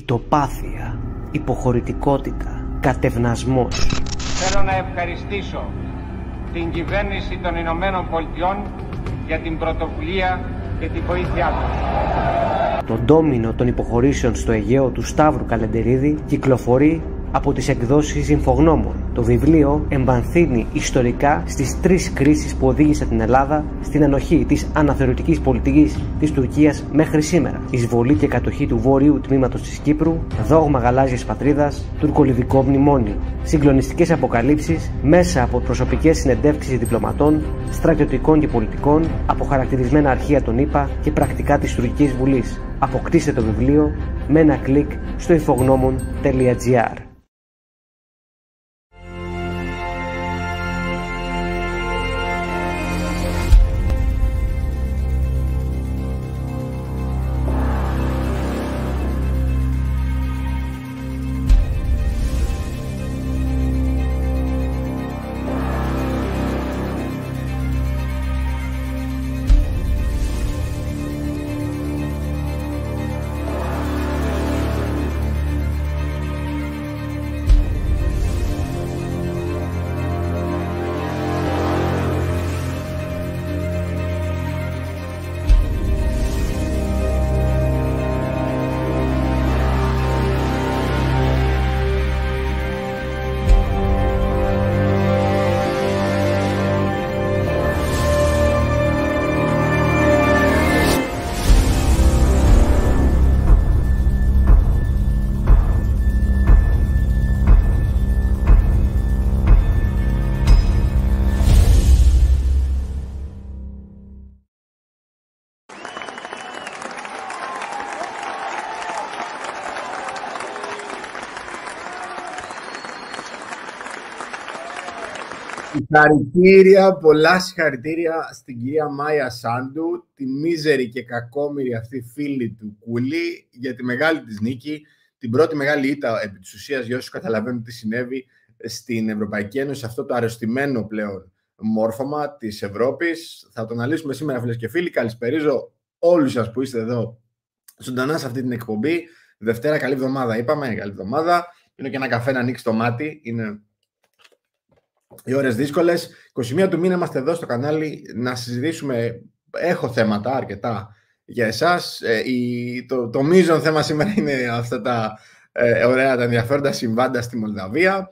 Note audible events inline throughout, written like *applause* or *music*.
τοπάθεια! υποχωρητικότητα, κατευνασμός. Θέλω να ευχαριστήσω την κυβέρνηση των Ηνωμένων Πολιτειών για την πρωτοβουλία και τη βοήθειά τους. Το ντόμινο των υποχωρήσεων στο Αιγαίο του Σταύρου Καλεντερίδη κυκλοφορεί από τις εκδόσεις Συμφογνώμων. Το βιβλίο εμπανθύνει ιστορικά στις τρεις κρίσεις που οδήγησαν την Ελλάδα στην ανοχή της αναθεωρητικής πολιτικής της Τουρκίας μέχρι σήμερα. Εισβολή και κατοχή του βόρειου τμήματος της Κύπρου, δόγμα γαλάζιας πατρίδας, τουρκολιβικό μνημόνιο, συγκλονιστικές αποκαλύψεις μέσα από προσωπικές συνεντεύξεις διπλωματών, στρατιωτικών και πολιτικών, αποχαρακτηρισμένα αρχεία των ΗΠΑ και πρακτικά της Τουρκικής Βουλής. Αποκτήστε το βιβλίο με ένα κλικ στο infognomon.gr. Συγχαρητήρια, πολλά συγχαρητήρια στην κυρία Μάια Σάντου, τη μίζερη και κακόμοιρη αυτή φίλη του Κούλη, για τη μεγάλη της νίκη, την πρώτη μεγάλη ήττα επί της ουσίας για όσους καταλαβαίνουν τι συνέβη στην Ευρωπαϊκή Ένωση, αυτό το αρρωστημένο πλέον μόρφωμα της Ευρώπης. Θα το αναλύσουμε σήμερα φίλες και φίλοι. Καλησπερίζω όλους σας που είστε εδώ ζωντανά σε αυτή την εκπομπή. Δευτέρα, καλή εβδομάδα είπαμε, καλή εβδομάδα. Πίνω και ένα καφέ να ανοίξει το μάτι, είναι οι ώρες δύσκολες. 21 του μήνα είμαστε εδώ στο κανάλι να συζητήσουμε. Έχω θέματα αρκετά για εσάς. Ε, το, το μείζον θέμα σήμερα είναι αυτά τα ε, ωραία, τα ενδιαφέροντα συμβάντα στη Μολδαβία.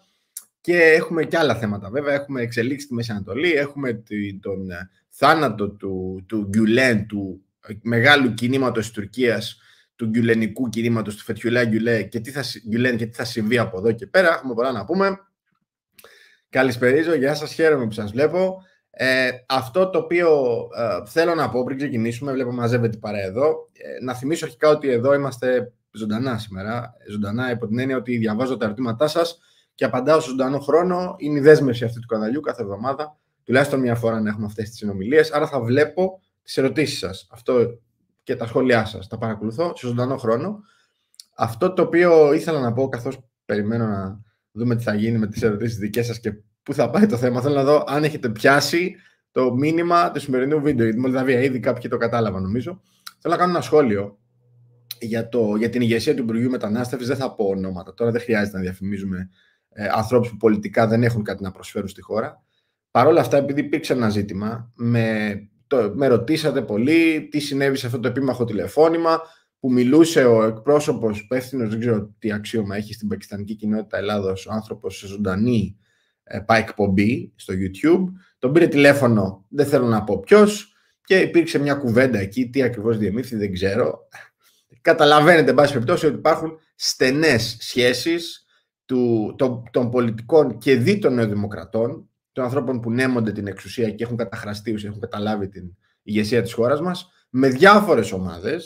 Και έχουμε και άλλα θέματα. Βέβαια, έχουμε εξελίξει τη Μέση Ανατολή, έχουμε τον ε, θάνατο του, του Γκιουλέν, του ε, μεγάλου κινήματος της Τουρκίας, του γκιουλενικού κινήματος του Φετιουλά Γκιουλέ και τι θα, Γκιουλέν και τι θα συμβεί από εδώ και πέρα. Έχουμε πολλά να πούμε. Καλησπερίζω, γεια σας, χαίρομαι που σας βλέπω. Ε, αυτό το οποίο ε, θέλω να πω πριν ξεκινήσουμε, βλέπω μαζεύεται πάρα παρέα εδώ, ε, να θυμίσω αρχικά ότι εδώ είμαστε ζωντανά σήμερα, ζωντανά υπό την έννοια ότι διαβάζω τα ερωτήματά σας και απαντάω στο ζωντανό χρόνο, είναι η δέσμευση αυτή του καναλιού κάθε εβδομάδα, τουλάχιστον μια φορά να έχουμε αυτές τις συνομιλίες, άρα θα βλέπω τις ερωτήσεις σας, αυτό και τα σχόλιά σας, τα παρακολουθώ σε ζωντανό χρόνο. Αυτό το οποίο ήθελα να πω καθώς περιμένω να δούμε τι θα γίνει με τις ερωτήσεις δικές σας και πού θα πάει το θέμα. Θέλω να δω αν έχετε πιάσει το μήνυμα του σημερινού βίντεο Η Μολδαβία. Ήδη κάποιοι το κατάλαβαν νομίζω. Θέλω να κάνω ένα σχόλιο για, το, για την ηγεσία του Υπουργείου Μετανάστευσης. Δεν θα πω ονόματα. Τώρα δεν χρειάζεται να διαφημίζουμε ε, ανθρώπους που πολιτικά δεν έχουν κάτι να προσφέρουν στη χώρα. Παρ' όλα αυτά, επειδή υπήρξε ένα ζήτημα, με, το, με ρωτήσατε πολύ τι συνέβη σε αυτό το επίμαχο τηλεφώνημα που μιλούσε ο εκπρόσωπος υπεύθυνος, δεν ξέρω τι αξίωμα έχει στην πακιστανική κοινότητα Ελλάδος, ο άνθρωπος σε ζωντανή ε, πάει εκπομπή στο YouTube. Τον πήρε τηλέφωνο, δεν θέλω να πω ποιος, και υπήρξε μια κουβέντα εκεί. Τι ακριβώς διεμήθη, δεν ξέρω. Καταλαβαίνετε, εν πάση περιπτώσει, ότι υπάρχουν στενές σχέσεις των, πολιτικών και δι των νεοδημοκρατών, των ανθρώπων που νέμονται την εξουσία και έχουν καταχραστεί, έχουν καταλάβει την ηγεσία της χώρας μας, με διάφορες ομάδες,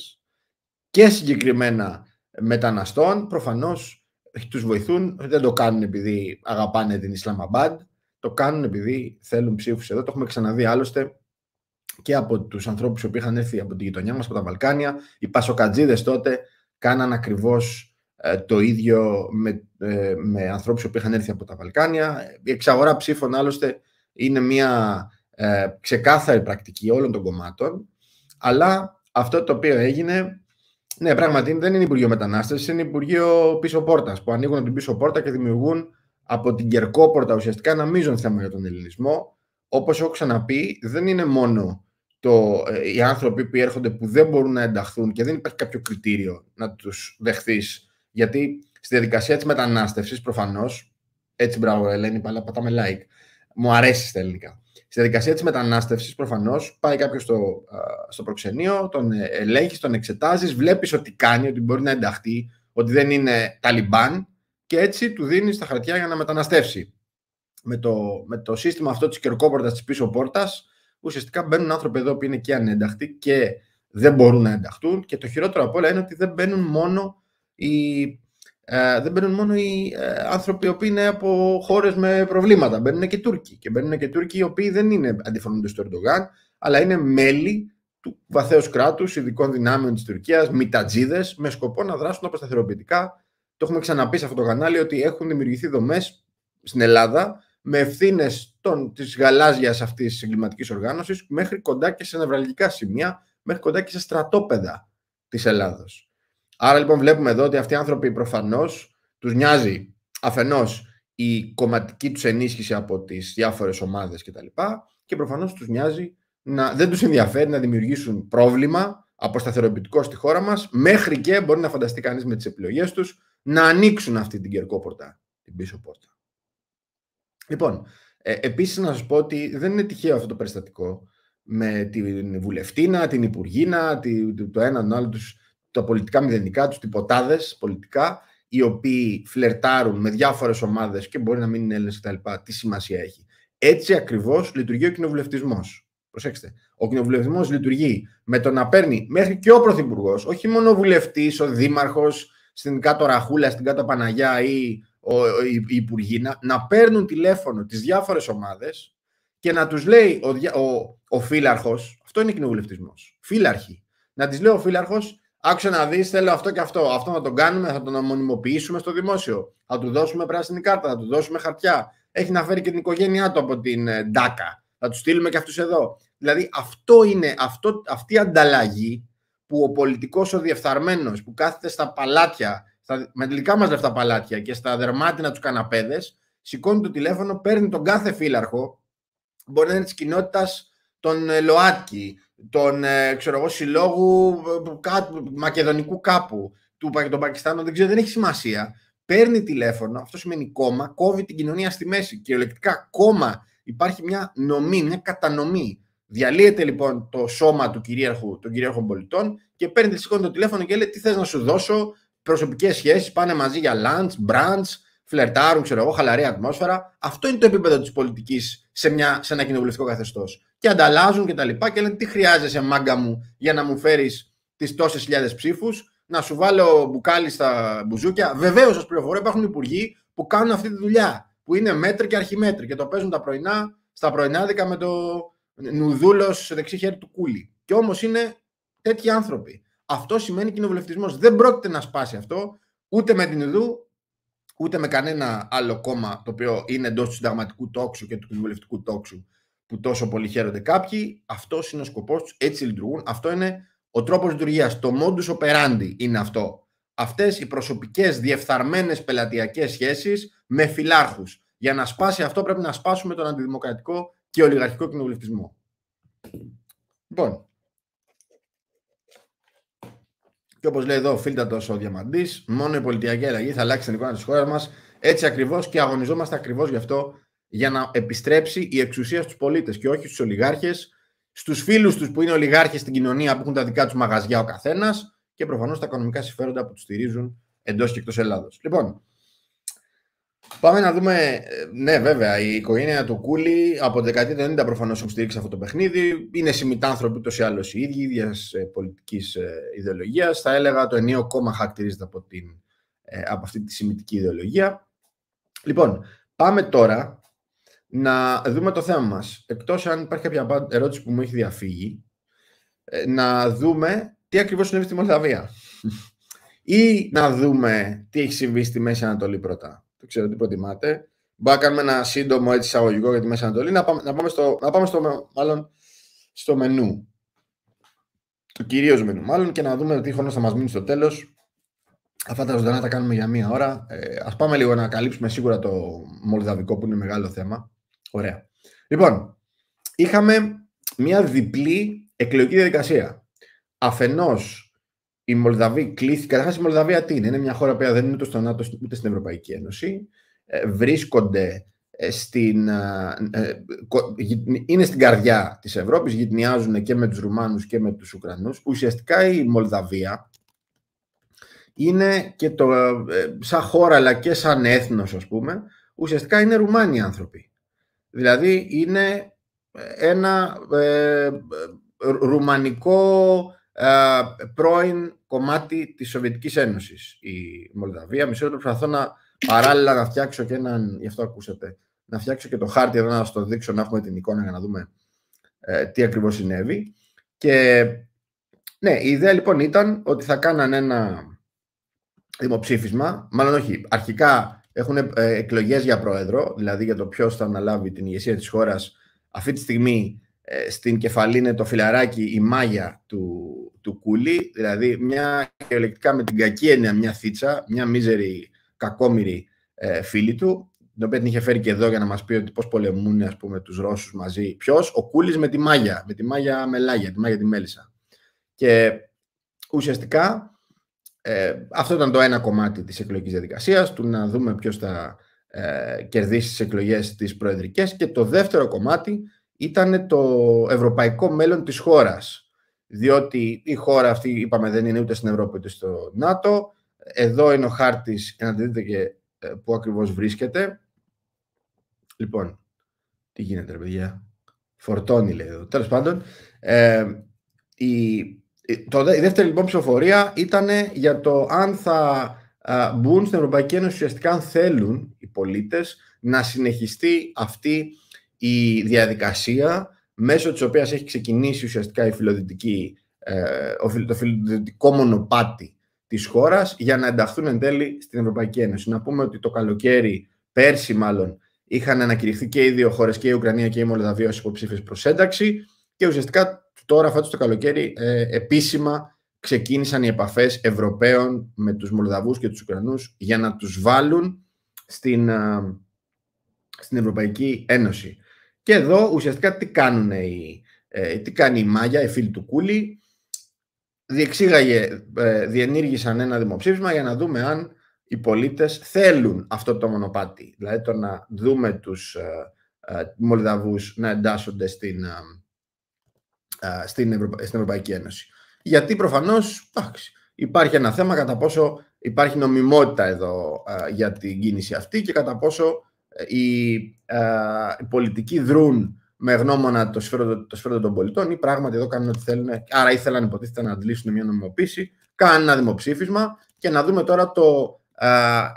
και συγκεκριμένα μεταναστών, προφανώς τους βοηθούν, δεν το κάνουν επειδή αγαπάνε την Ισλαμαμπάντ, το κάνουν επειδή θέλουν ψήφους εδώ, το έχουμε ξαναδεί άλλωστε και από τους ανθρώπους που είχαν έρθει από τη γειτονιά μας, από τα Βαλκάνια, οι Πασοκατζίδες τότε κάναν ακριβώς ε, το ίδιο με, ε, με ανθρώπους που είχαν έρθει από τα Βαλκάνια. Η εξαγορά ψήφων άλλωστε είναι μια ε, ξεκάθαρη πρακτική όλων των κομμάτων, αλλά αυτό το οποίο έγινε ναι, πράγματι δεν είναι Υπουργείο Μετανάστευσης, είναι Υπουργείο Πίσω Πόρτας που ανοίγουν την πίσω πόρτα και δημιουργούν από την κερκόπορτα ουσιαστικά ένα μείζον θέμα για τον ελληνισμό. Όπως έχω ξαναπεί, δεν είναι μόνο το, ε, οι άνθρωποι που έρχονται που δεν μπορούν να ενταχθούν και δεν υπάρχει κάποιο κριτήριο να τους δεχθείς. Γιατί στη διαδικασία της μετανάστευσης προφανώς. Έτσι, μπράβο, Ελένη, πάλι πατάμε like. Μου αρέσει στα ελληνικά. Στη διαδικασία της μετανάστευσης, προφανώς, πάει κάποιος στο, προξενείο, τον ε, ελέγχεις, τον εξετάζεις, βλέπεις ότι κάνει, ότι μπορεί να ενταχθεί, ότι δεν είναι Ταλιμπάν και έτσι του δίνεις τα χαρτιά για να μεταναστεύσει. Με το, με το σύστημα αυτό της κερκόπορτας της πίσω πόρτας, ουσιαστικά μπαίνουν άνθρωποι εδώ που είναι και ανένταχτοι και δεν μπορούν να ενταχθούν. Και το χειρότερο απ' όλα είναι ότι δεν μπαίνουν μόνο οι ε, δεν μπαίνουν μόνο οι ε, άνθρωποι οι οποίοι είναι από χώρες με προβλήματα. Μπαίνουν και Τούρκοι. Και μπαίνουν και Τούρκοι οι οποίοι δεν είναι αντιφρονούντε του Ερντογάν, αλλά είναι μέλη του βαθέως κράτους, ειδικών δυνάμεων της Τουρκίας, μητατζίδες, με σκοπό να δράσουν αποσταθεροποιητικά. Το έχουμε ξαναπεί σε αυτό το κανάλι ότι έχουν δημιουργηθεί δομές στην Ελλάδα με ευθύνες της γαλάζιας αυτής της εγκληματικής οργάνωσης μέχρι κοντά και σε νευραλγικά σημεία, μέχρι κοντά και σε στρατόπεδα της Ελλάδος. Άρα λοιπόν βλέπουμε εδώ ότι αυτοί οι άνθρωποι προφανώς τους νοιάζει αφενός η κομματική τους ενίσχυση από τις διάφορες ομάδες κτλ. Και, και προφανώς τους νοιάζει να, δεν τους ενδιαφέρει να δημιουργήσουν πρόβλημα αποσταθεροποιητικό στη χώρα μας μέχρι και μπορεί να φανταστεί κανείς με τις επιλογές τους να ανοίξουν αυτή την κερκόπορτα, την πίσω πόρτα. Λοιπόν, ε, επίσης να σας πω ότι δεν είναι τυχαίο αυτό το περιστατικό με την βουλευτίνα, την υπουργίνα, το έναν άλλο τους τα πολιτικά μηδενικά, τους τυποτάδες πολιτικά, οι οποίοι φλερτάρουν με διάφορες ομάδες και μπορεί να μην είναι Έλληνες κτλ. Τι σημασία έχει. Έτσι ακριβώς λειτουργεί ο κοινοβουλευτισμός. Προσέξτε. Ο κοινοβουλευτισμός λειτουργεί με το να παίρνει μέχρι και ο Πρωθυπουργός, όχι μόνο ο βουλευτής, ο Δήμαρχος, στην κάτω Ραχούλα, στην κάτω Παναγιά ή ο, οι να, να παίρνουν τηλέφωνο τις διάφορες ομάδες και να τους λέει ο, ο, ο φύλαρχος, αυτό είναι κοινοβουλευτισμός. Φύλαρχοι. Να τη λέει ο φύλαρχος, Άκουσε να δεις, θέλω αυτό και αυτό. Αυτό να τον κάνουμε, θα τον αμονιμοποιήσουμε στο δημόσιο. Θα του δώσουμε πράσινη κάρτα, θα του δώσουμε χαρτιά. Έχει να φέρει και την οικογένειά του από την ε, Ντάκα. Θα τους στείλουμε και αυτούς εδώ. Δηλαδή, αυτό είναι, αυτό, αυτή η ανταλλαγή που ο πολιτικός ο διεφθαρμένος που κάθεται στα παλάτια, στα, με τελικά μα λεφτά παλάτια και στα δερμάτινα τους καναπέδες, σηκώνει το τηλέφωνο, παίρνει τον κάθε φύλαρχο, μπορεί να είναι της κοινότητας των ε, ΛΟΑΤΚΙ, τον ε, ξέρω εγώ, συλλόγου ε, κα, μακεδονικού κάπου του τον δεν ξέρω, δεν έχει σημασία. Παίρνει τηλέφωνο, αυτό σημαίνει κόμμα, κόβει την κοινωνία στη μέση. Κυριολεκτικά κόμμα υπάρχει μια νομή, μια κατανομή. Διαλύεται λοιπόν το σώμα του κυρίαρχου, των κυρίαρχων πολιτών και παίρνει τη το τηλέφωνο και λέει τι θες να σου δώσω, προσωπικές σχέσεις, πάνε μαζί για lunch, brunch, φλερτάρουν, ξέρω εγώ, χαλαρή ατμόσφαιρα. Αυτό είναι το επίπεδο της πολιτικής σε, μια, σε ένα κοινοβουλευτικό καθεστώς. Και ανταλλάζουν και τα λοιπά και λένε τι χρειάζεσαι μάγκα μου για να μου φέρεις τις τόσες χιλιάδες ψήφους, να σου βάλω μπουκάλι στα μπουζούκια. Βεβαίως, σας πληροφορώ, υπάρχουν υπουργοί που κάνουν αυτή τη δουλειά, που είναι μέτρη και αρχιμέτρη και το παίζουν τα πρωινά, στα πρωινάδικα με το νουδούλος σε δεξί χέρι του κούλι. Και όμως είναι τέτοιοι άνθρωποι. Αυτό σημαίνει κοινοβουλευτισμός. Δεν πρόκειται να σπάσει αυτό ούτε με την Ιδού ούτε με κανένα άλλο κόμμα το οποίο είναι εντός του συνταγματικού τόξου και του κοινοβουλευτικού τόξου που τόσο πολύ χαίρονται κάποιοι. Αυτός είναι ο σκοπός τους, έτσι λειτουργούν. Αυτό είναι ο τρόπος λειτουργίας. Το modus operandi είναι αυτό. Αυτές οι προσωπικές διεφθαρμένες πελατειακές σχέσεις με φυλάρχου. Για να σπάσει αυτό, πρέπει να σπάσουμε τον αντιδημοκρατικό και ολιγαρχικό κοινοβουλευτισμό. Λοιπόν, Και όπως λέει εδώ ο τόσο ο Διαμαντής, μόνο η πολιτιακή αλλαγή θα αλλάξει την εικόνα της χώρας μας. Έτσι ακριβώς και αγωνιζόμαστε ακριβώς γι' αυτό για να επιστρέψει η εξουσία στους πολίτες και όχι στους ολιγάρχες, στους φίλους τους που είναι ολιγάρχες στην κοινωνία που έχουν τα δικά τους μαγαζιά ο καθένας και προφανώς τα οικονομικά συμφέροντα που τους στηρίζουν εντός και εκτός Ελλάδος. Λοιπόν, Πάμε να δούμε. Ε, ναι, βέβαια, η οικογένεια του Κούλη από την δεκαετία του 90 προφανώς έχουν στηρίξει αυτό το παιχνίδι. Είναι συμμετάνθρωποι ούτω ή άλλω οι ίδιοι, ίδιας ε, πολιτικής ε, ιδεολογίας. Θα έλεγα το ενίο κόμμα χαρακτηρίζεται από, την, από αυτή τη συμμετική ιδεολογία. Λοιπόν, πάμε τώρα να δούμε το θέμα μας, εκτός αν υπάρχει κάποια ερώτηση που μου έχει διαφύγει, να δούμε τι ακριβώς συνέβη στη Μολδαβία. *laughs* Ή να δούμε τι έχει συμβεί στη Μέση Ανατολή πρώτα δεν ξέρω τι προτιμάτε. Μπορούμε να κάνουμε ένα σύντομο έτσι εισαγωγικό για τη Μέση Ανατολή. Να πάμε, να πάμε, στο, να πάμε στο, μάλλον, στο μενού. Το κυρίως μενού, μάλλον, και να δούμε τι χρόνος θα μας μείνει στο τέλος. Αυτά τα ζωντανά τα κάνουμε για μία ώρα. Ε, Ας πάμε λίγο να καλύψουμε σίγουρα το Μολδαβικό που είναι μεγάλο θέμα. Ωραία. Λοιπόν, είχαμε μία διπλή εκλογική διαδικασία. Αφενός η Μολδαβία κλείθηκε. Καταρχάς, η Μολδαβία τι είναι, είναι μια χώρα που δεν είναι ούτε στο ΝΑΤΟ ούτε στην Ευρωπαϊκή Ένωση. Ε, βρίσκονται ε, στην, ε, είναι στην καρδιά της Ευρώπης, γυτνιάζουν και με τους Ρουμάνους και με τους Ουκρανούς. Ουσιαστικά η Μολδαβία είναι και το, σαν χώρα αλλά και σαν έθνος ας πούμε, ουσιαστικά είναι Ρουμάνοι άνθρωποι. Δηλαδή είναι ένα ρουμανικό ε, πρώην κομμάτι της Σοβιετικής Ένωσης η Μολδαβία. Μισό λεπτό προσπαθώ να παράλληλα να φτιάξω και έναν, γι' αυτό ακούσατε, να φτιάξω και το χάρτη εδώ να σας το δείξω, να έχουμε την εικόνα για να δούμε ε, τι ακριβώς συνέβη. Και ναι, η ιδέα λοιπόν ήταν ότι θα κάναν ένα δημοψήφισμα, μάλλον όχι, αρχικά έχουν ε, εκλογές για πρόεδρο, δηλαδή για το ποιος θα αναλάβει την ηγεσία της χώρας. Αυτή τη στιγμή στην κεφαλή είναι το φιλαράκι, η μάγια του του κούλι, δηλαδή μια κυριολεκτικά με την κακή έννοια μια θίτσα, μια μίζερη κακόμοιρη ε, φίλη του, την οποία την είχε φέρει και εδώ για να μας πει ότι πώς πολεμούν ας πούμε, τους Ρώσους μαζί. ποιος, Ο Κούλης με τη Μάγια, με τη Μάγια Μελάγια, τη Μάγια τη Μέλισσα. Και ουσιαστικά ε, αυτό ήταν το ένα κομμάτι της εκλογικής διαδικασίας, του να δούμε ποιος θα ε, κερδίσει τις εκλογές τις προεδρικές και το δεύτερο κομμάτι ήταν το ευρωπαϊκό μέλλον της χώρας διότι η χώρα αυτή, είπαμε, δεν είναι ούτε στην Ευρώπη ούτε στο ΝΑΤΟ. Εδώ είναι ο χάρτης, να δείτε και ε, πού ακριβώς βρίσκεται. Λοιπόν, τι γίνεται ρε παιδιά, φορτώνει λέει εδώ. Τέλος πάντων, ε, η, ε, δεύτερη λοιπόν ψηφοφορία ήταν για το αν θα ε, μπουν στην Ευρωπαϊκή Ένωση ουσιαστικά αν θέλουν οι πολίτες να συνεχιστεί αυτή η διαδικασία μέσω της οποίας έχει ξεκινήσει ουσιαστικά η φιλοδυτική, ε, το φιλοδυτικό μονοπάτι της χώρας για να ενταχθούν εν τέλει στην Ευρωπαϊκή Ένωση. Να πούμε ότι το καλοκαίρι, πέρσι μάλλον, είχαν ανακηρυχθεί και οι δύο χώρες, και η Ουκρανία και η Μολδαβία ως υποψήφιες προς ένταξη και ουσιαστικά τώρα φέτος το καλοκαίρι ε, επίσημα ξεκίνησαν οι επαφές Ευρωπαίων με τους Μολδαβούς και τους Ουκρανούς για να τους βάλουν στην, ε, στην Ευρωπαϊκή Ένωση. Και εδώ ουσιαστικά τι, κάνουν οι, ε, τι κάνει η Μάγια, η φίλη του Κούλη. Διεξήγαγε, ε, διενήργησαν ένα δημοψήφισμα για να δούμε αν οι πολίτες θέλουν αυτό το μονοπάτι. Δηλαδή το να δούμε τους ε, ε Μολδαβούς να εντάσσονται στην, στην, Ευρωπαϊκή Ένωση. Γιατί προφανώς υπάρχει ένα θέμα κατά πόσο υπάρχει νομιμότητα εδώ για την κίνηση αυτή και κατά πόσο ε, ε, οι, πολιτικοί δρούν με γνώμονα το σφαίρο, το των πολιτών ή πράγματι εδώ κάνουν ό,τι θέλουν. Άρα ήθελαν υποτίθεται να αντλήσουν μια νομιμοποίηση, κάνουν ένα δημοψήφισμα και να δούμε τώρα το ε,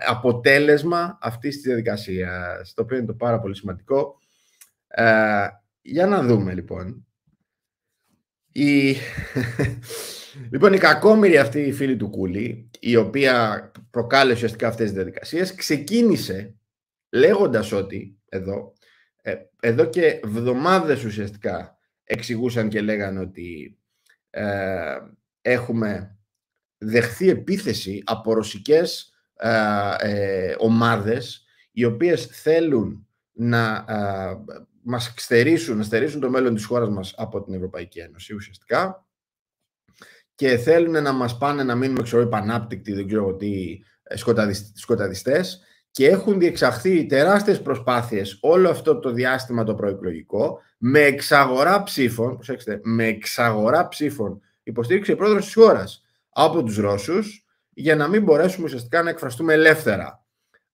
αποτέλεσμα αυτής της διαδικασίας, το οποίο είναι το πάρα πολύ σημαντικό. για να δούμε λοιπόν. Η... *laughs* λοιπόν, η κακόμοιρη αυτή οι του Κούλη, η οποία προκάλεσε ουσιαστικά αυτές τις διαδικασίες, ξεκίνησε λέγοντας ότι εδώ, ε, εδώ και εβδομάδες ουσιαστικά εξηγούσαν και λέγαν ότι ε, έχουμε δεχθεί επίθεση από ρωσικές ε, ομάδες οι οποίες θέλουν να μας να στερήσουν το μέλλον της χώρας μας από την Ευρωπαϊκή Ένωση ουσιαστικά και θέλουν να μας πάνε να μείνουμε ξέρω, επανάπτυκτοι, δεν ξέρω τι, σκοταδιστές και έχουν διεξαχθεί τεράστιες προσπάθειες όλο αυτό το διάστημα το προεκλογικό με εξαγορά ψήφων, προσέξτε, με εξαγορά ψήφων υποστήριξε η πρόεδρος της χώρας από τους Ρώσους για να μην μπορέσουμε ουσιαστικά να εκφραστούμε ελεύθερα.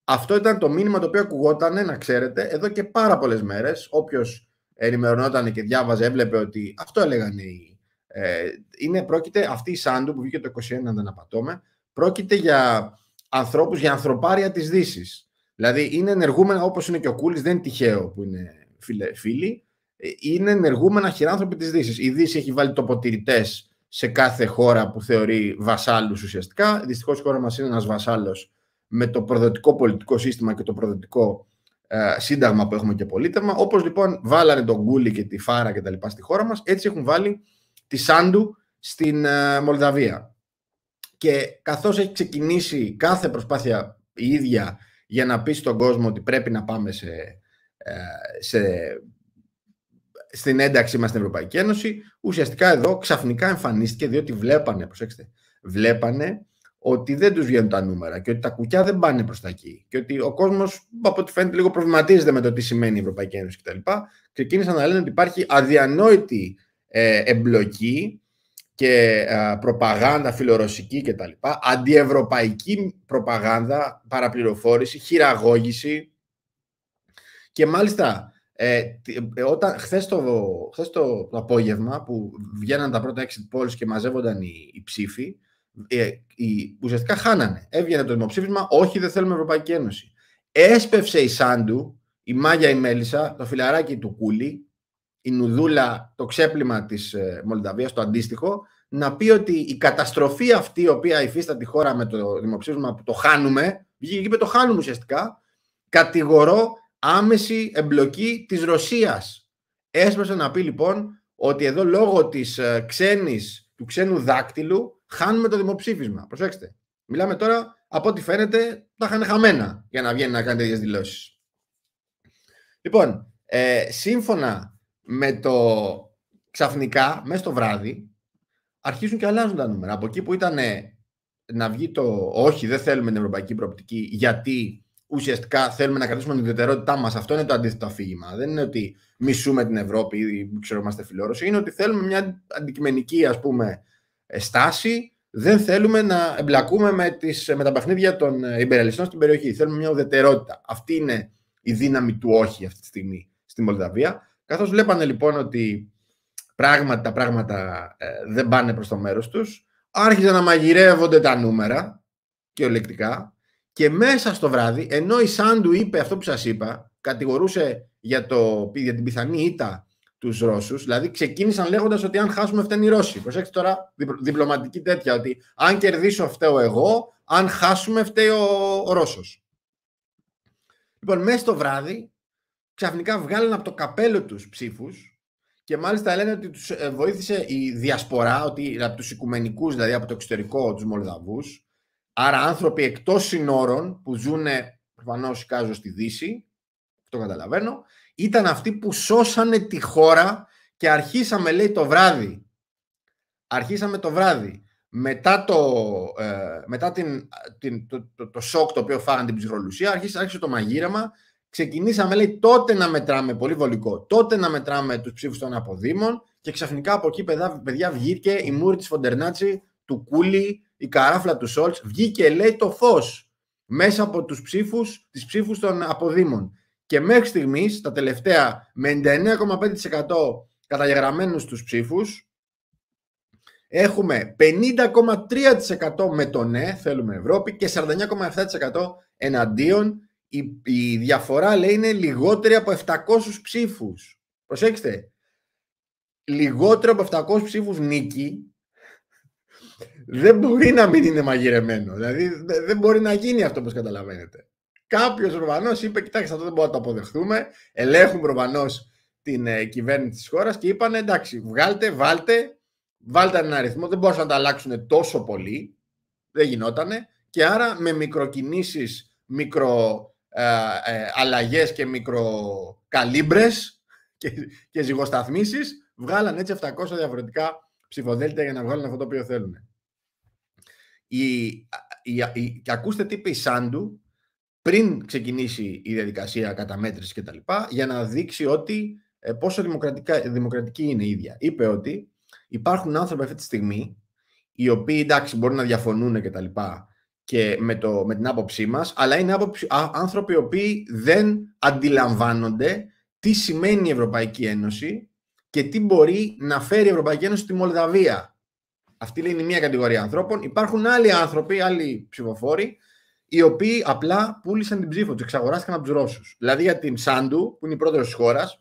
Αυτό ήταν το μήνυμα το οποίο ακουγόταν, να ξέρετε, εδώ και πάρα πολλές μέρες. Όποιος ενημερωνόταν και διάβαζε, έβλεπε ότι αυτό έλεγαν οι... Ε, είναι, πρόκειται, αυτή η Σάντου που βγήκε το 21, αν δεν απατώμε, πρόκειται για ανθρώπους για ανθρωπάρια της δύσης. Δηλαδή είναι ενεργούμενα όπως είναι και ο Κούλης, δεν είναι τυχαίο που είναι φίλε, φίλοι, ε, είναι ενεργούμενα χειράνθρωποι της δύσης. Η Δύση έχει βάλει τοποτηρητές σε κάθε χώρα που θεωρεί βασάλους ουσιαστικά. Δυστυχώς η χώρα μας είναι ένας βασάλος με το προδοτικό πολιτικό σύστημα και το προδοτικό ε, σύνταγμα που έχουμε και πολίτευμα. Όπως λοιπόν βάλανε τον Κούλη και τη Φάρα και τα λοιπά στη χώρα μας, έτσι έχουν βάλει τη Σάντου στην ε, Μολδαβία και καθώς έχει ξεκινήσει κάθε προσπάθεια η ίδια για να πεις στον κόσμο ότι πρέπει να πάμε σε, ε, σε, στην ένταξή μας στην Ευρωπαϊκή Ένωση, ουσιαστικά εδώ ξαφνικά εμφανίστηκε διότι βλέπανε, προσέξτε, βλέπανε ότι δεν τους βγαίνουν τα νούμερα και ότι τα κουκιά δεν πάνε προς τα εκεί και ότι ο κόσμος από ό,τι φαίνεται λίγο προβληματίζεται με το τι σημαίνει η Ευρωπαϊκή Ένωση κτλ. Ξεκίνησαν να λένε ότι υπάρχει αδιανόητη ε, εμπλοκή και προπαγάνδα φιλορωσική κτλ. Αντιευρωπαϊκή προπαγάνδα, παραπληροφόρηση, χειραγώγηση. Και μάλιστα, ε, ε, όταν, χθες, το, χθες το, το, απόγευμα που βγαίναν τα πρώτα exit polls και μαζεύονταν οι, οι ψήφοι, ε, ουσιαστικά χάνανε. Έβγαινε το δημοψήφισμα, όχι δεν θέλουμε Ευρωπαϊκή Ένωση. Έσπευσε η Σάντου, η Μάγια η Μέλισσα, το φιλαράκι του Κούλι, η Νουδούλα το ξέπλυμα της ε, Μολδαβίας, το αντίστοιχο, να πει ότι η καταστροφή αυτή η οποία υφίσταται τη χώρα με το δημοψήφισμα που το χάνουμε, βγήκε και το χάνουμε ουσιαστικά, κατηγορώ άμεση εμπλοκή της Ρωσίας. Έσπασε να πει λοιπόν ότι εδώ λόγω της ε, ξένης, του ξένου δάκτυλου χάνουμε το δημοψήφισμα. Προσέξτε, μιλάμε τώρα από ό,τι φαίνεται τα είχαν χαμένα για να βγαίνει να κάνει τέτοιες δηλώσεις. Λοιπόν, ε, σύμφωνα με το ξαφνικά, μέσα στο βράδυ, αρχίζουν και αλλάζουν τα νούμερα. Από εκεί που ήταν να βγει το όχι, δεν θέλουμε την ευρωπαϊκή προοπτική, γιατί ουσιαστικά θέλουμε να κρατήσουμε την ιδιαιτερότητά μας. Αυτό είναι το αντίθετο αφήγημα. Δεν είναι ότι μισούμε την Ευρώπη ή ξέρω, είμαστε φιλόρωσοι. Είναι ότι θέλουμε μια αντικειμενική ας πούμε, ε, στάση. Δεν θέλουμε να εμπλακούμε με, τις, με τα παιχνίδια των ε, υπεραλιστών στην περιοχή. Θέλουμε μια ουδετερότητα. Αυτή είναι η δύναμη του όχι αυτή τη στιγμή στη Μολδαβία. Καθώς βλέπανε λοιπόν ότι τα πράγματα ε, δεν πάνε προς το μέρος τους, άρχισαν να μαγειρεύονται τα νούμερα και ολεκτικά και μέσα στο βράδυ, ενώ η Σάντου είπε αυτό που σας είπα, κατηγορούσε για, το, την πιθανή ήττα τους Ρώσους, δηλαδή ξεκίνησαν λέγοντας ότι αν χάσουμε φταίνει οι Ρώσοι. Προσέξτε τώρα διπλωματική τέτοια, ότι αν κερδίσω φταίω εγώ, αν χάσουμε φταίει ο, ο Ρώσος. Λοιπόν, μέσα στο βράδυ ξαφνικά βγάλαν από το καπέλο τους ψήφους, και μάλιστα λένε ότι τους ε, βοήθησε η διασπορά, ότι από τους οικουμενικούς, δηλαδή από το εξωτερικό, τους μολδαβούς, άρα άνθρωποι εκτός συνόρων που ζουν προφανώ κάζω στη Δύση, το καταλαβαίνω, ήταν αυτοί που σώσανε τη χώρα και αρχίσαμε, λέει, το βράδυ. Αρχίσαμε το βράδυ. Μετά, το, ε, μετά την, την, το, σοκ το οποίο φάγανε την ψυχολουσία, άρχισε, άρχισε το μαγείρεμα ξεκινήσαμε λέει τότε να μετράμε, πολύ βολικό, τότε να μετράμε τους ψήφους των αποδήμων και ξαφνικά από εκεί παιδιά, βγήκε η μούρη της Φοντερνάτσι, του Κούλι, η καράφλα του Σόλτς, βγήκε λέει το φως μέσα από τους ψήφους, τις ψήφους των αποδήμων. Και μέχρι στιγμής, τα τελευταία, με 99,5% καταγεγραμμένους τους ψήφους, έχουμε 50,3% με το ναι, θέλουμε Ευρώπη, και 49,7% εναντίον η, η διαφορά λέει είναι λιγότερη από 700 ψήφους. Προσέξτε, λιγότερο από 700 ψήφους νίκη δεν μπορεί να μην είναι μαγειρεμένο. Δηλαδή δεν μπορεί να γίνει αυτό όπως καταλαβαίνετε. Κάποιος προφανώ είπε: Κοιτάξτε, αυτό δεν μπορούμε να το αποδεχθούμε. Ελέγχουν προφανώ την ε, κυβέρνηση της χώρας και είπαν: Εντάξει, βγάλτε, βάλτε, βάλτε έναν αριθμό. Δεν μπορούσαν να τα αλλάξουν τόσο πολύ. Δεν γινότανε. Και άρα με μικροκινήσεις, μικρο ε, ε, αλλαγές και μικροκαλύμπρες και, και ζυγοσταθμίσεις, βγάλαν έτσι 700 διαφορετικά ψηφοδέλτια για να βγάλουν αυτό το οποίο θέλουν. και ακούστε τι η Σάντου πριν ξεκινήσει η διαδικασία καταμέτρησης κτλ. για να δείξει ότι ε, πόσο δημοκρατική είναι η ίδια. Είπε ότι υπάρχουν άνθρωποι αυτή τη στιγμή οι οποίοι εντάξει μπορούν να διαφωνούν κτλ και με, το, με την άποψή μας, αλλά είναι άποψη, α, άνθρωποι οι οποίοι δεν αντιλαμβάνονται τι σημαίνει η Ευρωπαϊκή Ένωση και τι μπορεί να φέρει η Ευρωπαϊκή Ένωση στη Μολδαβία. Αυτή λέει, είναι μία κατηγορία ανθρώπων. Υπάρχουν άλλοι άνθρωποι, άλλοι ψηφοφόροι, οι οποίοι απλά πούλησαν την ψήφο τους, εξαγοράστηκαν από τους Ρώσους. Δηλαδή για την Σάντου, που είναι η πρόεδρος της χώρας,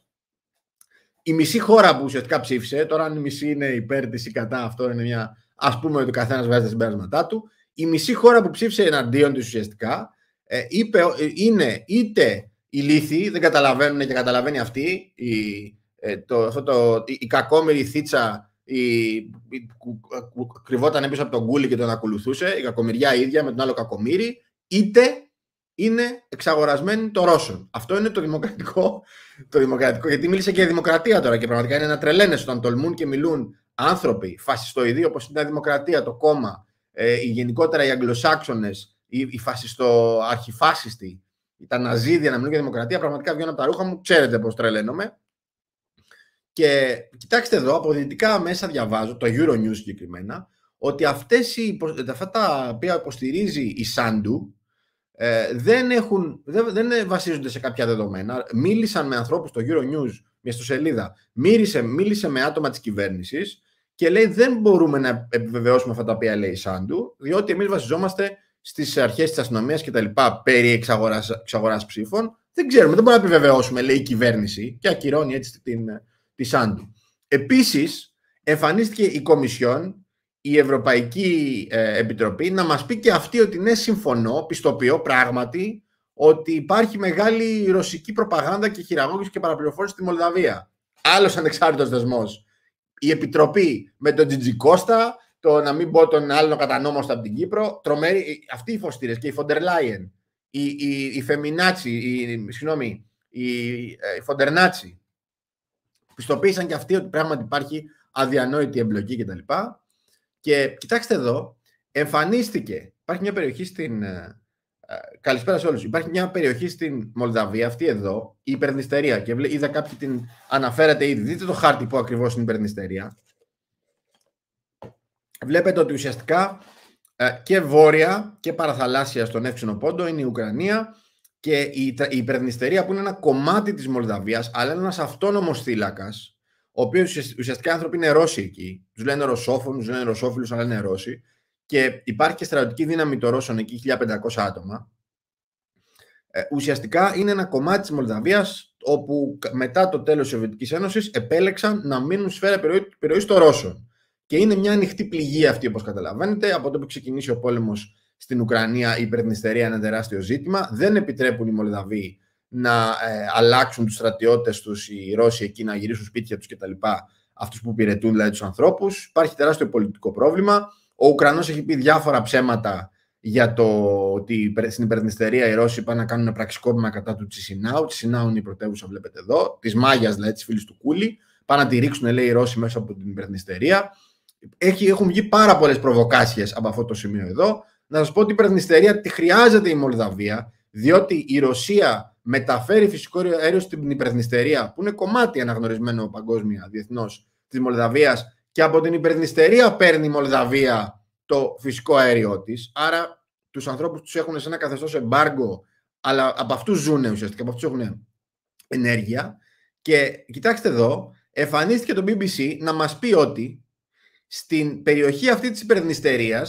η μισή χώρα που ουσιαστικά ψήφισε, τώρα αν η μισή είναι υπέρ της ή κατά, αυτό είναι μια. Ας πούμε ότι ο καθένας βγάζει τα συμπέρασματά του η μισή χώρα που ψήφισε εναντίον του ουσιαστικά ε, είπε, ε, είναι είτε οι λύθοι, δεν καταλαβαίνουν και καταλαβαίνει αυτή η, ε, το, αυτό η, η θίτσα η, η, ε, που, κρυβόταν πίσω από τον κούλι και τον ακολουθούσε, η κακομοιριά ίδια με τον άλλο κακομύρι, είτε είναι εξαγορασμένη των Ρώσων. Αυτό είναι το δημοκρατικό, το δημοκρατικό. Γιατί μίλησε και η δημοκρατία τώρα και πραγματικά είναι να τρελαίνε όταν τολμούν και μιλούν άνθρωποι φασιστοειδοί όπως είναι η Δημοκρατία, το κόμμα ε, γενικότερα οι Αγγλοσάξονες, οι, οι φασιστο, αρχιφάσιστοι, τα Ναζίδια, μιλούν για δημοκρατία, πραγματικά βγαίνουν από τα ρούχα μου, ξέρετε πώς τρελαίνομαι. Και κοιτάξτε εδώ, από δυτικά μέσα διαβάζω, το Euronews συγκεκριμένα, ότι αυτές οι, αυτά τα οποία υποστηρίζει η Σάντου ε, δεν, έχουν, δεν, δεν βασίζονται σε κάποια δεδομένα. Μίλησαν με ανθρώπους στο Euronews, μια ιστοσελίδα, μίλησε, μίλησε με άτομα της κυβέρνησης και λέει δεν μπορούμε να επιβεβαιώσουμε αυτά τα οποία λέει η Σάντου, διότι εμείς βασιζόμαστε στις αρχές της αστυνομίας λοιπά περί εξαγοράς ψήφων. Δεν ξέρουμε, δεν μπορούμε να επιβεβαιώσουμε, λέει η κυβέρνηση και ακυρώνει έτσι την, τη Σάντου. Επίσης, εμφανίστηκε η Κομισιόν, η Ευρωπαϊκή ε, Επιτροπή, να μας πει και αυτή ότι ναι, συμφωνώ, πιστοποιώ πράγματι ότι υπάρχει μεγάλη ρωσική προπαγάνδα και χειραγώγηση και παραπληροφόρηση στη Μολδαβία. Άλλος ανεξάρτητος δεσμός η Επιτροπή με τον Τζιτζι Κώστα, το να μην πω τον άλλο κατανόμαστο από την Κύπρο, τρομερή, ε, αυτοί οι φωστήρες και η Φοντερ Λάιεν, η, Φεμινάτσι, η, συγγνώμη, η, η ε, Φοντερνάτσι, πιστοποίησαν και αυτοί ότι πράγματι υπάρχει αδιανόητη εμπλοκή κτλ. Και, και κοιτάξτε εδώ, εμφανίστηκε, υπάρχει μια περιοχή στην, ε, ε, καλησπέρα σε όλους. Υπάρχει μια περιοχή στην Μολδαβία, αυτή εδώ, η Υπερνηστερία. Και είδα κάποιοι την αναφέρατε ήδη. Δείτε το χάρτη που ακριβώς είναι η Υπερνηστερία. Βλέπετε ότι ουσιαστικά ε, και βόρεια και παραθαλάσσια στον εύξηνο πόντο είναι η Ουκρανία και η Υπερνηστερία που είναι ένα κομμάτι της Μολδαβίας, αλλά είναι ένας αυτόνομος θύλακας, ο οποίος ουσιαστικά άνθρωποι είναι Ρώσοι εκεί. Τους λένε Ρωσόφωνου, λένε Ρωσόφιλους, αλλά είναι Ρώσοι και υπάρχει και στρατιωτική δύναμη των Ρώσων εκεί, 1500 άτομα. Ε, ουσιαστικά είναι ένα κομμάτι της Μολδαβίας όπου μετά το τέλος της Σοβιετικής Ένωσης επέλεξαν να μείνουν σφαίρα περιοχή των Ρώσων. Και είναι μια ανοιχτή πληγή αυτή, όπως καταλαβαίνετε. Από το που ξεκινήσει ο πόλεμος στην Ουκρανία, η υπερδνηστερία είναι ένα τεράστιο ζήτημα. Δεν επιτρέπουν οι Μολδαβοί να ε, αλλάξουν τους στρατιώτες τους, οι Ρώσοι εκεί να γυρίσουν σπίτια τους κτλ. Αυτούς που υπηρετούν, δηλαδή τους ανθρώπους. Υπάρχει τεράστιο πολιτικό πρόβλημα. Ο Ουκρανός έχει πει διάφορα ψέματα για το ότι στην υπερνηστερία οι Ρώσοι πάνε να κάνουν ένα πραξικόπημα κατά του Τσισινάου. Τσισινάου είναι η πρωτεύουσα, βλέπετε εδώ, της Μάγιας, δηλαδή της φίλης του Κούλη. Πάνε να τη ρίξουν, λέει, οι Ρώσοι μέσα από την υπερνηστερία. Έχει, έχουν βγει πάρα πολλές προβοκάσχε από αυτό το σημείο εδώ. Να σας πω ότι η υπερνηστερία τη χρειάζεται η Μολδαβία, διότι η Ρωσία μεταφέρει φυσικό αέριο στην υπερνηστερία, που είναι κομμάτι αναγνωρισμένο παγκόσμια διεθνώς της Μολδαβίας, και από την υπερδνηστερία παίρνει η Μολδαβία το φυσικό αέριό της. Άρα τους ανθρώπους τους έχουν σε ένα καθεστώς εμπάργκο, αλλά από αυτούς ζουν ουσιαστικά, από αυτούς έχουν ενέργεια. Και κοιτάξτε εδώ, εμφανίστηκε το BBC να μας πει ότι στην περιοχή αυτή της υπερδνηστερίας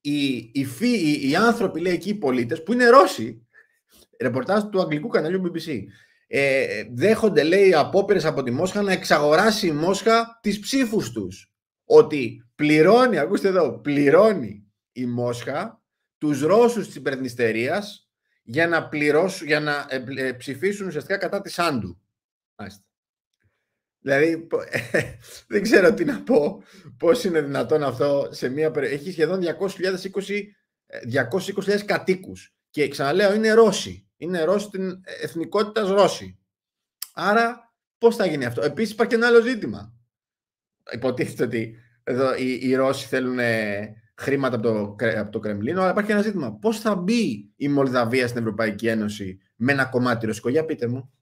οι, άνθρωποι, λέει εκεί, οι πολίτες που είναι Ρώσοι, ρεπορτάζ του αγγλικού καναλιού BBC, ε, δέχονται λέει απόπειρες από τη Μόσχα να εξαγοράσει η Μόσχα τις ψήφους τους. Ότι πληρώνει, ακούστε εδώ, πληρώνει η Μόσχα τους Ρώσους της Υπερνηστερία για να, πληρώσουν, για να ε, ε, ψηφίσουν ουσιαστικά κατά της Άντου. Άστε. Δηλαδή, *laughs* δεν ξέρω τι να πω, πώς είναι δυνατόν αυτό σε μια περιοχή. Έχει σχεδόν 220.000 220, ε, κατοίκους και ξαναλέω είναι Ρώσοι. Είναι Ρώσοι την εθνικότητα Ρώσοι. Άρα, πώς θα γίνει αυτό. Επίσης, υπάρχει και ένα άλλο ζήτημα. Υποτίθεται ότι εδώ οι, οι Ρώσοι θέλουν ε, χρήματα από το, από το Κρεμλίνο, αλλά υπάρχει και ένα ζήτημα. Πώς θα μπει η Μολδαβία στην Ευρωπαϊκή Ένωση με ένα κομμάτι ρωσικό, για πείτε μου.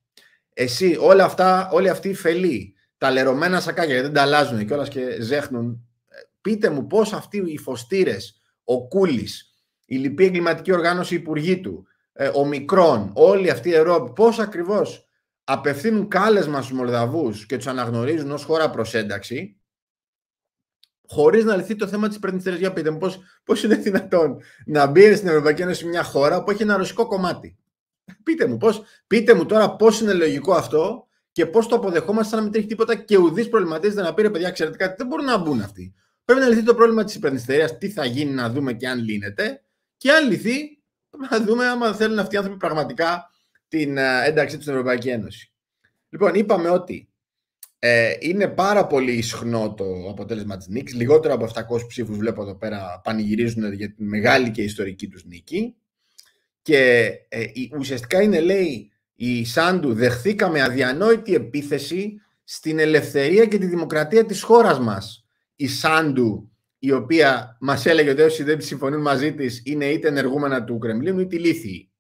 Εσύ, όλα αυτά, όλοι αυτοί οι φελοί, τα λερωμένα σακάκια, γιατί δεν τα αλλάζουν κιόλα και ζέχνουν. Ε, πείτε μου πώς αυτοί οι φωστήρες, ο Κούλης, η λοιπή εγκληματική οργάνωση υπουργή του, ε, ο μικρόν, όλη αυτή η Ευρώπη, πώς ακριβώς απευθύνουν κάλεσμα στους Μολδαβούς και τους αναγνωρίζουν ως χώρα ένταξη, χωρίς να λυθεί το θέμα της υπερνηστερία. Για πείτε μου, πώς είναι δυνατόν να μπει στην Ευρωπαϊκή Ένωση μια χώρα που έχει ένα ρωσικό κομμάτι. Πείτε μου, πώς, πείτε μου τώρα πώς είναι λογικό αυτό και πώς το αποδεχόμαστε σαν να μην τρέχει τίποτα και ουδής προβληματίζεται να πήρε παιδιά. Ξέρετε κάτι, δεν μπορούν να μπουν αυτοί. Πρέπει να λυθεί το πρόβλημα της υπερνηστερία, τι θα γίνει να δούμε και αν λύνεται. Και αν λυθεί, να δούμε άμα θέλουν αυτοί οι άνθρωποι πραγματικά την ε, ένταξή τους στην Ευρωπαϊκή Ένωση. Λοιπόν, είπαμε ότι ε, είναι πάρα πολύ ισχνό το αποτέλεσμα της Νίκης. Λιγότερο από 700 ψήφους βλέπω εδώ πέρα πανηγυρίζουν για τη μεγάλη και ιστορική τους νίκη. Και ε, ουσιαστικά είναι λέει η Σάντου δεχθήκαμε αδιανόητη επίθεση στην ελευθερία και τη δημοκρατία της χώρας μας. Η Σάντου η οποία μας έλεγε ότι όσοι δεν συμφωνούν μαζί της είναι είτε ενεργούμενα του Κρεμλίνου είτε ηλίθιοι.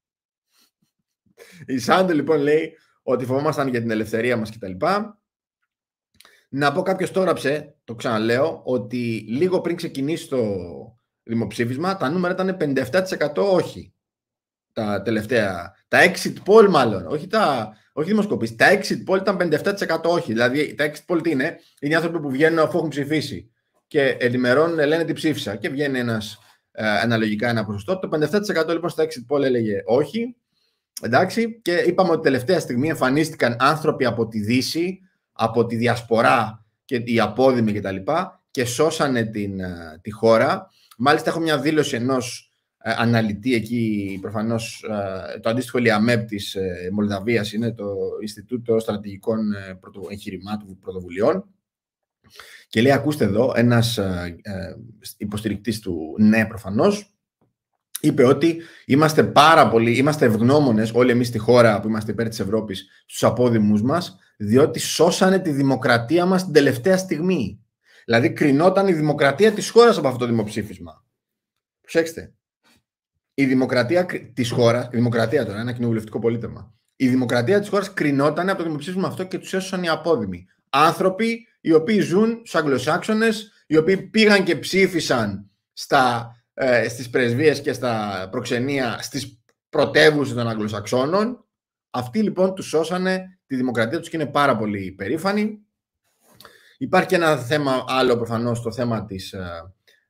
Η Σάντο λοιπόν λέει ότι φοβόμασταν για την ελευθερία μας κτλ. Να πω κάποιος τώρα το ξαναλέω, ότι λίγο πριν ξεκινήσει το δημοψήφισμα τα νούμερα ήταν 57% όχι. Τα τελευταία. Τα exit poll μάλλον, όχι τα. Όχι δημοσκοπήσεις, Τα exit poll ήταν 57% όχι. Δηλαδή, τα exit poll τι είναι, είναι οι άνθρωποι που βγαίνουν αφού έχουν ψηφίσει και ενημερώνουν, λένε τι ψήφισα. Και βγαίνει ένας ε, αναλογικά ένα ποσοστό. Το 57% λοιπόν στα exit poll έλεγε όχι. Εντάξει, και είπαμε ότι τελευταία στιγμή εμφανίστηκαν άνθρωποι από τη Δύση, από τη Διασπορά και οι απόδημοι κτλ. Και, και σώσανε την, ε, τη χώρα. Μάλιστα, έχω μια δήλωση ενός ε, αναλυτή εκεί, προφανώς το αντίστοιχο ΛΙΑΜΕΠ της Μολδαβίας είναι το Ινστιτούτο Στρατηγικών Εγχειρημάτων Πρωτοβουλειών. Και λέει, ακούστε εδώ, ένας ε, ε, υποστηρικτής του ναι προφανώς, είπε ότι είμαστε πάρα πολύ, είμαστε ευγνώμονες όλοι εμείς στη χώρα που είμαστε υπέρ της Ευρώπης στους απόδημους μας, διότι σώσανε τη δημοκρατία μας την τελευταία στιγμή. Δηλαδή κρινόταν η δημοκρατία της χώρας από αυτό το δημοψήφισμα. Προσέξτε. Η δημοκρατία της χώρας, η δημοκρατία τώρα, ένα κοινοβουλευτικό πολίτευμα, η δημοκρατία της χώρας κρινόταν από το δημοψήφισμα αυτό και τους έσωσαν οι απόδημοι. Άνθρωποι οι οποίοι ζουν στους οι οποίοι πήγαν και ψήφισαν στα, ε, στις πρεσβείες και στα προξενία στις πρωτεύουσες των Αγγλοσαξώνων. Αυτοί λοιπόν τους σώσανε τη δημοκρατία τους και είναι πάρα πολύ περήφανοι. Υπάρχει ένα θέμα άλλο προφανώς, το θέμα της, ε,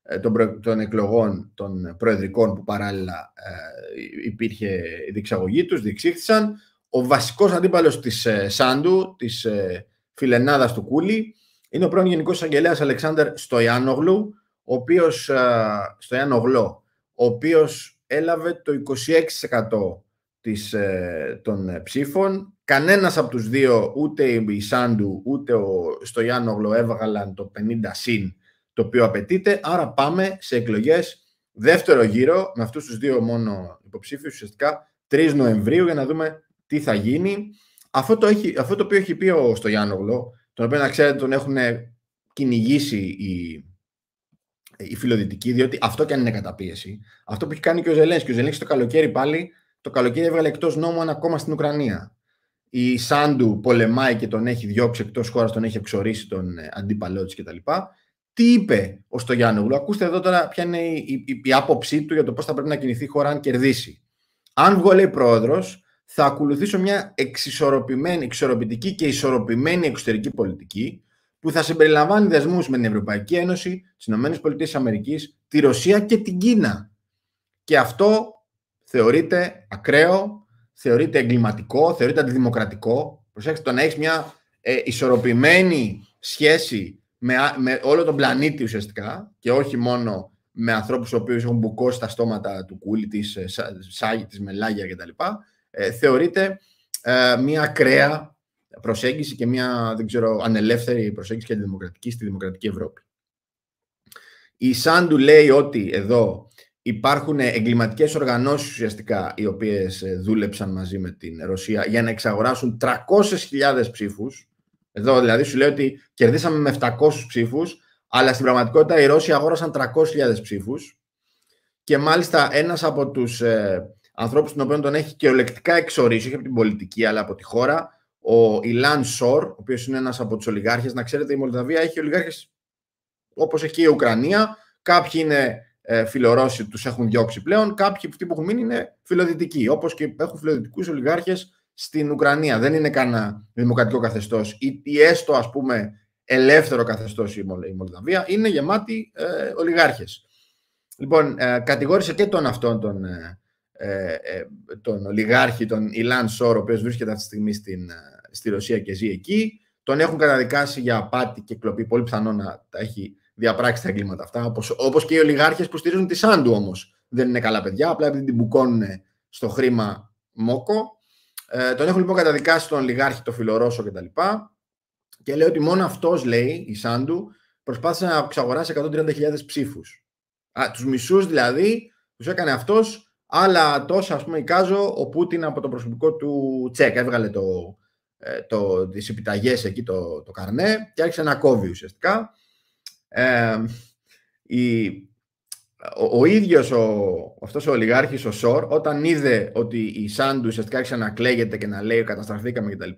ε, των, εκλογών των προεδρικών που παράλληλα ε, υπήρχε η διεξαγωγή τους, διεξήχθησαν. Ο βασικός αντίπαλος της Σάντου, της φιλενάδας του Κούλη, είναι ο πρώην Γενικός Αγγελέας Αλεξάνδρ Στοιάνογλου, ο οποίος ο οποίος έλαβε το 26% της, ε, των ε, ψήφων. Κανένας από τους δύο, ούτε η Σάντου, ούτε ο Στοιάνογλου έβγαλαν το 50 συν το οποίο απαιτείται. Άρα πάμε σε εκλογές δεύτερο γύρο, με αυτούς τους δύο μόνο υποψήφιους, ουσιαστικά 3 Νοεμβρίου, για να δούμε τι θα γίνει. Αυτό το, έχει, αυτό το οποίο έχει πει ο Στοιάνογλου, τον οποίο να ξέρετε τον έχουν κυνηγήσει οι, οι φιλοδυτικοί, διότι αυτό και αν είναι καταπίεση, αυτό που έχει κάνει και ο και Ο Ζελένσκι το καλοκαίρι πάλι, το καλοκαίρι έβγαλε εκτός νόμου ένα κόμμα στην Ουκρανία. Η Σάντου πολεμάει και τον έχει διώξει εκτός χώρας, τον έχει εξορίσει τον ε, αντίπαλό της κτλ. Τι είπε ο Στογιάννογλου, ακούστε εδώ τώρα ποια είναι η, η, η, άποψή του για το πώς θα πρέπει να κινηθεί η χώρα αν κερδίσει. Αν βγω, λέει πρόεδρος, θα ακολουθήσω μια εξισορροπημένη, εξορροπητική και ισορροπημένη εξωτερική πολιτική που θα συμπεριλαμβάνει δεσμούς με την Ευρωπαϊκή Ένωση, τις ΗΠΑ, τη Ρωσία και την Κίνα. Και αυτό θεωρείται ακραίο, θεωρείται εγκληματικό, θεωρείται αντιδημοκρατικό. Προσέξτε, το να έχεις μια ε, ισορροπημένη σχέση με, με όλο τον πλανήτη ουσιαστικά και όχι μόνο με ανθρώπους που έχουν μπουκώσει τα στόματα του κούλι, της ε, σάγη, τη μελάγια κτλ. Ε, θεωρείται ε, μια ακραία προσέγγιση και μια δεν ξέρω, ανελεύθερη προσέγγιση και αντιδημοκρατική στη δημοκρατική Ευρώπη. Η Σάντου λέει ότι εδώ υπάρχουν εγκληματικές οργανώσεις ουσιαστικά οι οποίες ε, δούλεψαν μαζί με την Ρωσία για να εξαγοράσουν 300.000 ψήφους. Εδώ δηλαδή σου λέει ότι κερδίσαμε με 700 ψήφους αλλά στην πραγματικότητα οι Ρώσοι αγόρασαν 300.000 ψήφους και μάλιστα ένας από τους ανθρώπου τον οποίο τον έχει κυριολεκτικά εξορίσει, όχι από την πολιτική αλλά από τη χώρα. Ο Ιλάν Σορ, ο οποίος είναι ένας από τους ολιγάρχες. Να ξέρετε, η Μολδαβία έχει ολιγάρχες όπως έχει η Ουκρανία. Κάποιοι είναι ε, φιλορώσοι, τους έχουν διώξει πλέον. Κάποιοι που έχουν μείνει είναι φιλοδυτικοί, όπως και έχουν φιλοδυτικούς ολιγάρχες στην Ουκρανία. Δεν είναι κανένα δημοκρατικό καθεστώς ή, ή έστω ας πούμε ελεύθερο καθεστώς η Μολδαβία. Είναι γεμάτη ε, ολιγάρχες. Λοιπόν, ε, κατηγόρησε και τον αυτόν τον ε, ε, ε, τον ολιγάρχη, τον Ιλάν Σόρ, ο οποίος βρίσκεται αυτή τη στιγμή στην, ε, στη Ρωσία και ζει εκεί. Τον έχουν καταδικάσει για απάτη και κλοπή. Πολύ πιθανό να τα έχει διαπράξει τα εγκλήματα αυτά. Όπως όπως και οι ολιγάρχες που στηρίζουν τη Σάντου όμως. Δεν είναι καλά παιδιά, απλά επειδή την μπουκώνουν στο χρήμα μόκο. Ε, τον έχουν λοιπόν καταδικάσει τον ολιγάρχη, τον φιλορόσο κτλ. Και, και λέει ότι μόνο αυτός, λέει η Σάντου, προσπάθησε να ξαγοράσει 130.000 ψήφου. Τους μισούς δηλαδή τους έκανε αυτός Άλλα τόσο, ας πούμε, η Κάζο, ο Πούτιν από το προσωπικό του τσεκ. Έβγαλε το, ε, το, τις επιταγές εκεί το, το καρνέ και άρχισε να κόβει ουσιαστικά. Ε, ο, ο ίδιος ο, αυτός ο ολιγάρχης, ο Σόρ, όταν είδε ότι η Σάντου ουσιαστικά άρχισε να κλαίγεται και να λέει καταστραφήκαμε κτλ.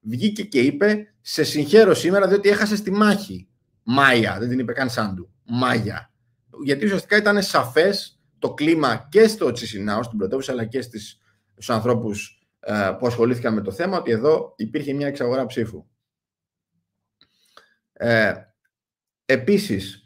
Βγήκε και είπε σε συγχαίρω σήμερα διότι έχασε τη μάχη. Μάγια, δεν την είπε καν Σάντου. Μάγια. Γιατί ουσιαστικά ήταν σαφές το κλίμα και στο Τσισινάου, στην πρωτεύουσα, αλλά και στους ανθρώπους ε, που ασχολήθηκαν με το θέμα, ότι εδώ υπήρχε μια εξαγορά ψήφου. Ε, επίσης,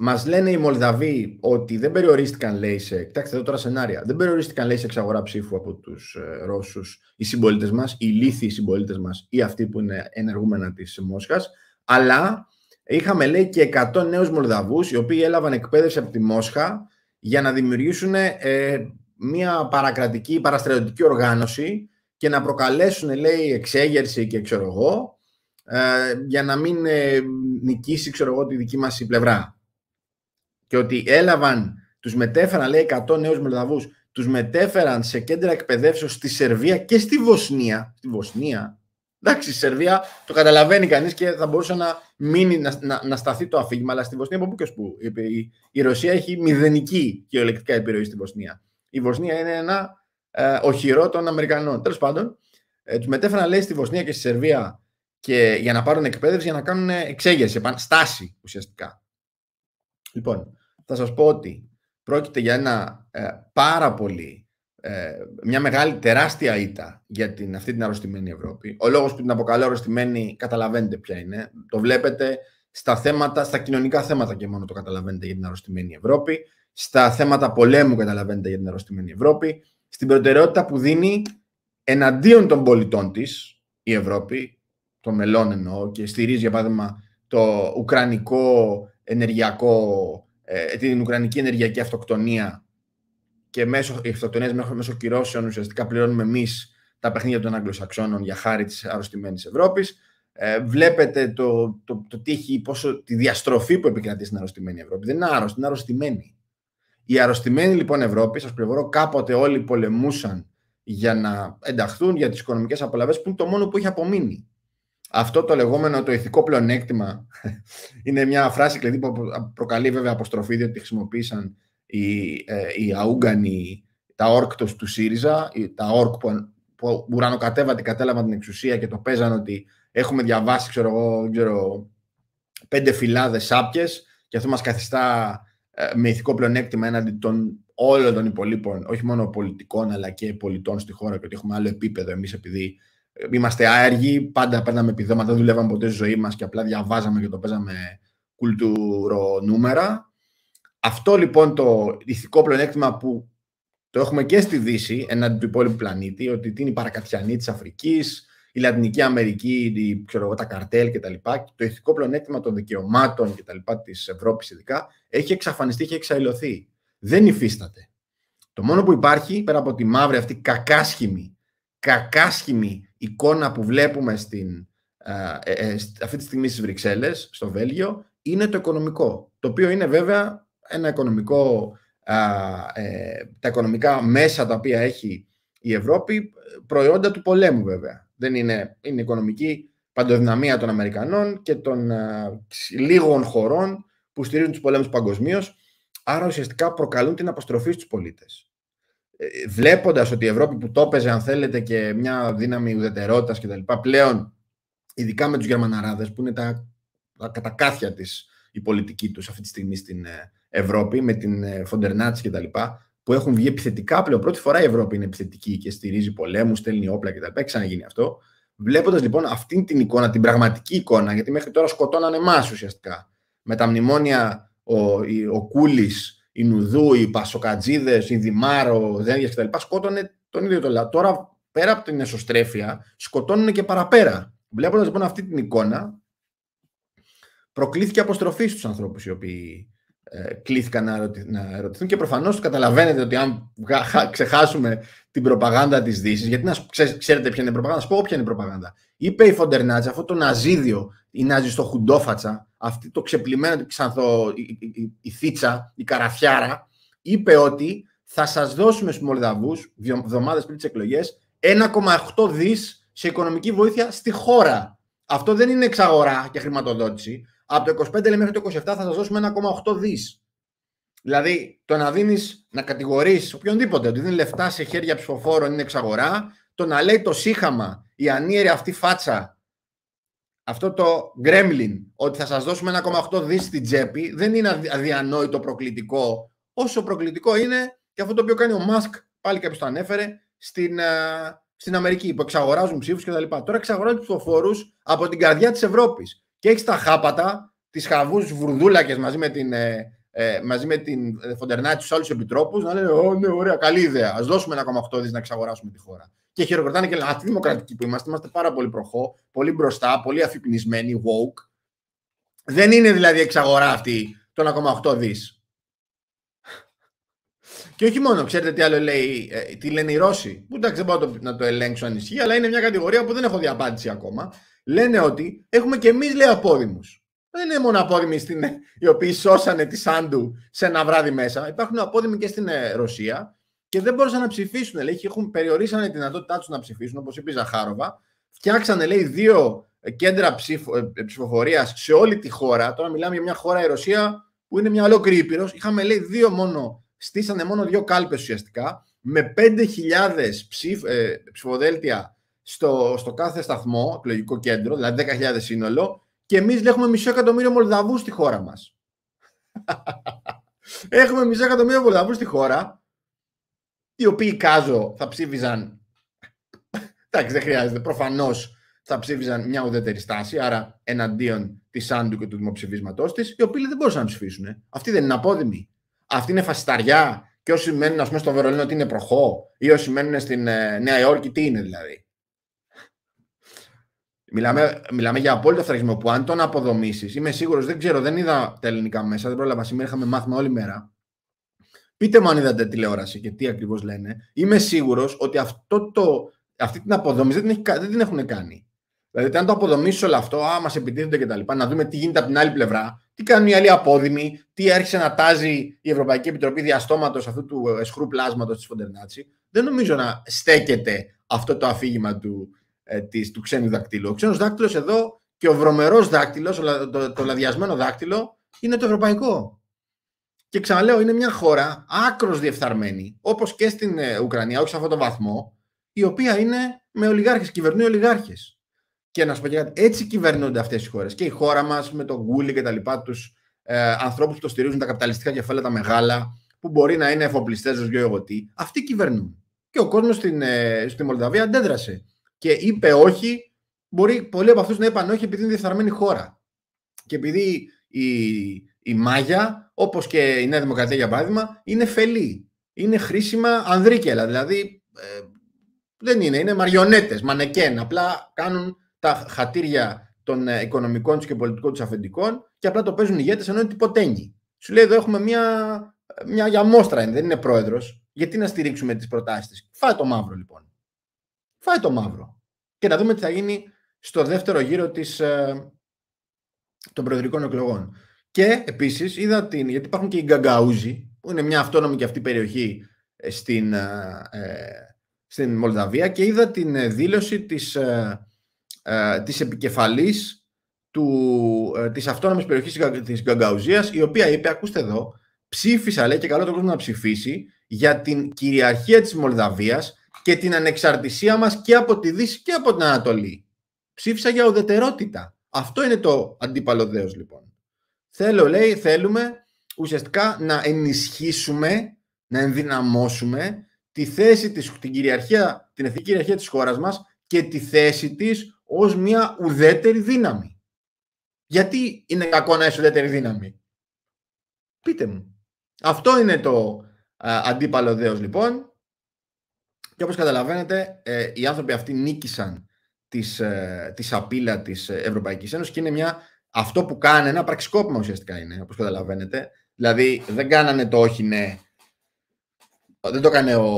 Μας λένε οι Μολδαβοί ότι δεν περιορίστηκαν, λέει, σε. Κοιτάξτε εδώ τώρα σενάρια. Δεν περιορίστηκαν, λέει, σε εξαγορά ψήφου από τους ε, Ρώσους οι συμπολίτες μας, οι λήθοι συμπολίτες μας ή αυτοί που είναι ενεργούμενα της Μόσχας. Αλλά είχαμε, λέει, και 100 νέους Μολδαβούς, οι οποίοι έλαβαν εκπαίδευση από τη Μόσχα για να δημιουργήσουν ε, μια παρακρατική, παραστρατιωτική οργάνωση και να προκαλέσουν, λέει, εξέγερση και ξέρω ε, για να μην ε, νικήσει, ξέρω εγώ, τη δική μας πλευρά. Και ότι έλαβαν, τους μετέφεραν, λέει, 100 νέους Μολδαβούς, τους μετέφεραν σε κέντρα εκπαιδεύσεως στη Σερβία και στη Βοσνία, στη Βοσνία, Εντάξει, η Σερβία το καταλαβαίνει κανείς και θα μπορούσε να μείνει, να, να, να σταθεί το αφήγημα. Αλλά στη Βοσνία, από πού και σπου. Η, Ρωσία έχει μηδενική κυριολεκτικά επιρροή στη Βοσνία. Η Βοσνία είναι ένα ε, οχυρό των Αμερικανών. Τέλος πάντων, ε, τους μετέφεραν λέει στη Βοσνία και στη Σερβία και, για να πάρουν εκπαίδευση, για να κάνουν εξέγερση, στάση ουσιαστικά. Λοιπόν, θα σας πω ότι πρόκειται για ένα ε, πάρα πολύ ε, μια μεγάλη, τεράστια ήττα για την, αυτή την αρρωστημένη Ευρώπη. Ο λόγος που την αποκαλώ αρρωστημένη καταλαβαίνετε ποια είναι. Το βλέπετε στα, θέματα, στα κοινωνικά θέματα και μόνο το καταλαβαίνετε για την αρρωστημένη Ευρώπη. Στα θέματα πολέμου καταλαβαίνετε για την αρρωστημένη Ευρώπη. Στην προτεραιότητα που δίνει εναντίον των πολιτών της η Ευρώπη, των μελών εννοώ, και στηρίζει για παράδειγμα το ουκρανικό ενεργειακό, ε, την ουκρανική ενεργειακή αυτοκτονία και μέσω, οι μέσω κυρώσεων ουσιαστικά πληρώνουμε εμείς τα παιχνίδια των Αγγλοσαξώνων για χάρη της αρρωστημένης Ευρώπης. Ε, βλέπετε το, το, το πόσο, τη διαστροφή που επικρατεί στην αρρωστημένη Ευρώπη. Δεν είναι άρρωστη, είναι αρρωστημένη. Η αρρωστημένη λοιπόν Ευρώπη, σας πληροφορώ, κάποτε όλοι πολεμούσαν για να ενταχθούν για τις οικονομικές απολαυές, που είναι το μόνο που έχει απομείνει. Αυτό το λεγόμενο το ηθικό πλεονέκτημα *laughs* είναι μια φράση κλειδί που προκαλεί βέβαια αποστροφή, διότι χρησιμοποίησαν οι, ε, οι αούγκανοι, τα όρκτος του ΣΥΡΙΖΑ, τα όρκ που, που κατέλαβαν την εξουσία και το παίζαν ότι έχουμε διαβάσει, ξέρω εγώ, ξέρω, πέντε φυλάδες σάπιες και αυτό μας καθιστά ε, με ηθικό πλεονέκτημα έναντι των όλων των υπολείπων, όχι μόνο πολιτικών αλλά και πολιτών στη χώρα και ότι έχουμε άλλο επίπεδο εμείς επειδή ε, είμαστε άεργοι, πάντα παίρναμε επιδόματα, δεν δουλεύαμε ποτέ στη ζωή μας και απλά διαβάζαμε και το παίζαμε κουλτουρονούμερα αυτό λοιπόν το ηθικό πλεονέκτημα που το έχουμε και στη Δύση εναντί του υπόλοιπου πλανήτη, ότι είναι η παρακατιανή της Αφρικής, η Λατινική Αμερική, η, ξέρω, τα καρτέλ κτλ. Το ηθικό πλεονέκτημα των δικαιωμάτων κτλ. της Ευρώπης ειδικά έχει εξαφανιστεί και εξαϊλωθεί. Δεν υφίσταται. Το μόνο που υπάρχει, πέρα από τη μαύρη αυτή κακάσχημη, κακάσχημη εικόνα που βλέπουμε στην, ε, ε, αυτή τη στιγμή στις Βρυξέλλες, στο Βέλγιο, είναι το οικονομικό, το οποίο είναι βέβαια ένα οικονομικό, ε, τα οικονομικά μέσα τα οποία έχει η Ευρώπη, προϊόντα του πολέμου βέβαια. Δεν είναι, είναι οικονομική παντοδυναμία των Αμερικανών και των λίγων χωρών που στηρίζουν τους πολέμους παγκοσμίως, άρα ουσιαστικά προκαλούν την αποστροφή στους πολίτες. Ε, βλέποντας ότι η Ευρώπη που το έπαιζε, αν θέλετε, και μια δύναμη ουδετερότητας κτλ. πλέον, ειδικά με τους Γερμαναράδες, που είναι τα, τα κατακάθια της η πολιτική τους αυτή τη στιγμή στην, ε, Ευρώπη, με την ε, Φοντερνάτση κτλ., που έχουν βγει επιθετικά πλέον. Πρώτη φορά η Ευρώπη είναι επιθετική και στηρίζει πολέμους, στέλνει όπλα κτλ. Έχει ξαναγίνει αυτό. Βλέποντας λοιπόν αυτή την εικόνα, την πραγματική εικόνα, γιατί μέχρι τώρα σκοτώνανε εμάς ουσιαστικά. Με τα μνημόνια, ο, ο Κούλης, η Νουδού, οι Πασοκατζίδες, η Δημάρο, ο Δένδια κτλ. Σκότωνε τον ίδιο το λαό. Τώρα, πέρα από την εσωστρέφεια, σκοτώνουν και παραπέρα. Βλέποντας λοιπόν αυτή την εικόνα, προκλήθηκε αποστροφή στους ανθρώπους οι οποίοι ε, κλήθηκαν να ερωτηθούν και προφανώς καταλαβαίνετε ότι αν ξεχάσουμε την προπαγάνδα της δύσης, γιατί να ξέρετε ποια είναι η προπαγάνδα, σας πω ποια είναι η προπαγάνδα. Είπε η Φοντερνάτζα αυτό το ναζίδιο, η ναζί στο χουντόφατσα, αυτή το ξεπλημένο η, η, η, η θίτσα, η καραφιάρα, είπε ότι θα σας δώσουμε στους Μολδαβούς, δύο πριν τις εκλογές, 1,8 δις σε οικονομική βοήθεια στη χώρα. Αυτό δεν είναι εξαγορά και χρηματοδότηση από το 25 μέχρι το 27 θα σας δώσουμε 1,8 δις. Δηλαδή, το να δίνεις, να κατηγορείς οποιονδήποτε ότι δίνει λεφτά σε χέρια ψηφοφόρων είναι εξαγορά, το να λέει το σύχαμα, η ανίερη αυτή φάτσα, αυτό το γκρέμλιν, ότι θα σας δώσουμε 1,8 δις στην τσέπη, δεν είναι αδιανόητο προκλητικό, όσο προκλητικό είναι και αυτό το οποίο κάνει ο Μάσκ, πάλι κάποιος το ανέφερε, στην, στην Αμερική, που εξαγοράζουν ψήφους κτλ. Τώρα εξαγοράζουν ψηφοφόρους από την καρδιά της Ευρώπης και έχεις τα χάπατα, τις χαβούς βουρδούλακες μαζί με την, ε, ε μαζί με την ε, άλλους επιτρόπους να λένε Ω, ναι, ωραία, καλή ιδέα. Ας δώσουμε ένα 1,8 δις να εξαγοράσουμε τη χώρα. Και χειροκροτάνε και λένε Α, δημοκρατική που είμαστε. Είμαστε πάρα πολύ προχώ, πολύ μπροστά, πολύ αφυπνισμένοι, woke. Δεν είναι δηλαδή εξαγορά αυτή το 1,8 δις. Και όχι μόνο, ξέρετε τι άλλο λέει, ε, τι λένε οι Ρώσοι. Που εντάξει, δεν μπορώ να το ελέγξω αν ισχύει, αλλά είναι μια κατηγορία που δεν έχω διαπάντηση ακόμα λένε ότι έχουμε και εμείς λέει απόρριμου. Δεν είναι μόνο απόρριμοι στην... οι οποίοι σώσανε τη Σάντου σε ένα βράδυ μέσα. Υπάρχουν απόρριμοι και στην ε, Ρωσία και δεν μπορούσαν να ψηφίσουν. Λέει, έχουν περιορίσανε τη δυνατότητά τους να ψηφίσουν, όπως είπε η Ζαχάροβα. Φτιάξανε, λέει, δύο ε, κέντρα ψηφο... Ε, ψηφοφορίας σε όλη τη χώρα. Τώρα μιλάμε για μια χώρα, η Ρωσία, που είναι μια ολόκληρη ήπειρος. Είχαμε, λέει, δύο μόνο. Στήσανε μόνο δύο κάλπες ουσιαστικά με 5.000 ψηφ... ψηφοδέλτια στο, στο κάθε σταθμό, εκλογικό κέντρο, δηλαδή 10.000 σύνολο, και εμείς *laughs* έχουμε μισό εκατομμύριο μολδαβούς στη χώρα μας. έχουμε μισό εκατομμύριο μολδαβούς στη χώρα, οι οποίοι κάζω θα ψήφιζαν, εντάξει δεν χρειάζεται, Προφανώς θα ψήφιζαν μια ουδέτερη στάση, άρα εναντίον της Άντου και του δημοψηφίσματός της, οι οποίοι δεν μπορούσαν να ψηφίσουν. Ε. Αυτή δεν είναι απόδημη. Αυτή είναι φασισταριά. Και όσοι μένουν, ας πούμε, στο Βερολίνο, τι είναι προχώ, ή όσοι μένουν στην ε, Νέα Υόρκη, τι είναι δηλαδή. Μιλάμε, μιλάμε για απόλυτο θραγισμό που αν τον αποδομήσεις, είμαι σίγουρος, δεν ξέρω, δεν είδα τα ελληνικά μέσα, δεν πρόλαβα. Σήμερα είχαμε μάθημα όλη μέρα. Πείτε μου αν είδατε τηλεόραση και τι ακριβώς λένε. Είμαι σίγουρος ότι αυτό το, αυτή την αποδομή δεν, την δεν την έχουν κάνει. Δηλαδή, αν το αποδομήσεις όλο αυτό, α, μας επιτίθενται κτλ. Να δούμε τι γίνεται από την άλλη πλευρά, τι κάνουν οι άλλοι απόδημοι, τι άρχισε να τάζει η Ευρωπαϊκή Επιτροπή διαστόματος αυτού του εσχρού πλάσματος της Φοντερνάτση. Δεν νομίζω να στέκεται αυτό το αφήγημα του, ε, του ξένου δακτύλου. Ο ξένος δάκτυλος εδώ και ο βρωμερός δάκτυλος, το, το, λαδιασμένο δάκτυλο, είναι το ευρωπαϊκό. Και ξαναλέω, είναι μια χώρα άκρος διεφθαρμένη, όπως και στην ε, Ουκρανία, όχι σε αυτόν τον βαθμό, η οποία είναι με ολιγάρχες, κυβερνούν ολιγάρχες. Και να σου πω και κάτι, έτσι κυβερνούνται αυτές οι χώρες. Και η χώρα μας με τον Γκούλι και τα λοιπά, τους ε, ανθρώπους που το στηρίζουν τα καπιταλιστικά κεφάλαια, τα μεγάλα, που μπορεί να είναι εφοπλιστές, ως γιο εγώ τι, αυτοί κυβερνούν. Και ο κόσμος ε, στη Μολδαβία αντέδρασε και είπε όχι, μπορεί πολλοί από αυτούς να είπαν όχι επειδή είναι διεφθαρμένη χώρα. Και επειδή η, η Μάγια, όπως και η Νέα Δημοκρατία για παράδειγμα, είναι φελή. Είναι χρήσιμα ανδρίκελα. Δηλαδή ε, δεν είναι, είναι μαριονέτες, μανεκέν. Απλά κάνουν τα χατήρια των ε, οικονομικών τους και πολιτικών τους αφεντικών και απλά το παίζουν ηγέτες ενώ είναι τυποτέγγι. Σου λέει εδώ έχουμε μια, μια για μόστρα, δεν είναι πρόεδρος. Γιατί να στηρίξουμε τις προτάσεις της. Φάει το μαύρο λοιπόν φάει το μαύρο. Και να δούμε τι θα γίνει στο δεύτερο γύρο της, ε, των προεδρικών εκλογών. Και επίσης είδα την, γιατί υπάρχουν και οι Γκαγκαούζοι, που είναι μια αυτόνομη και αυτή περιοχή ε, στην, ε, ε, στην Μολδαβία και είδα την ε, δήλωση της, ε, της επικεφαλής του, ε, της αυτόνομης περιοχής της Γκαγκαουζίας η οποία είπε, ακούστε εδώ, ψήφισα λέει και καλό το κόσμο να ψηφίσει για την κυριαρχία της Μολδαβίας και την ανεξαρτησία μας και από τη Δύση και από την Ανατολή. Ψήφισα για ουδετερότητα. Αυτό είναι το αντίπαλο δέος λοιπόν. Θέλω, λέει, θέλουμε ουσιαστικά να ενισχύσουμε, να ενδυναμώσουμε τη θέση της, την, κυριαρχία, την εθνική κυριαρχία της χώρας μας και τη θέση της ως μια ουδέτερη δύναμη. Γιατί είναι κακό να είσαι ουδέτερη δύναμη. Πείτε μου. Αυτό είναι το αντίπαλο δέος λοιπόν και όπως καταλαβαίνετε, ε, οι άνθρωποι αυτοί νίκησαν τις, ε, τις απειλά της ε, Ευρωπαϊκής Ένωσης και είναι μια, αυτό που κάνει ένα πραξικόπημα ουσιαστικά είναι, όπως καταλαβαίνετε. Δηλαδή δεν κάνανε το όχι ναι, δεν το έκανε ο,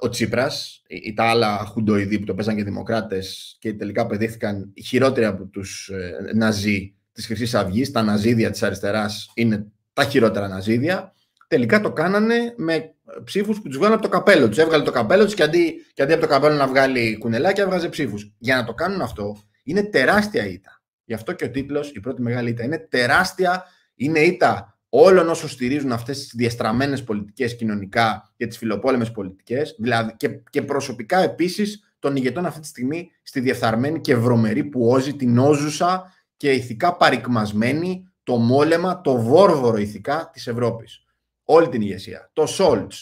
ο Τσίπρας ή, ε, τα άλλα χουντοειδή που το παίζαν και δημοκράτες και τελικά παιδίχθηκαν χειρότεροι από τους ε, ναζί της χρυσής αυγής, τα ναζίδια της αριστεράς είναι τα χειρότερα ναζίδια. Τελικά το κάνανε με ε, ψήφους που τους βγάλουν από το καπέλο τους. Έβγαλε το καπέλο του και αντί, από το καπέλο να βγάλει κουνελάκια, έβγαζε ψήφους. Για να το κάνουν αυτό είναι τεράστια ήττα. Γι' αυτό και ο τίτλος, η πρώτη μεγάλη ήττα, είναι τεράστια. Είναι ήττα όλων όσων στηρίζουν αυτές τις διαστραμμένες πολιτικές κοινωνικά και τις φιλοπόλεμες πολιτικές, δηλαδή και, προσωπικά επίσης των ηγετών αυτή τη στιγμή στη διεφθαρμένη και βρωμερή που όζει την όζουσα και ηθικά παρικμασμένη το μόλεμα, το βόρβορο ηθικά της Ευρώπης. Όλη την ηγεσία. Το Σόλτ,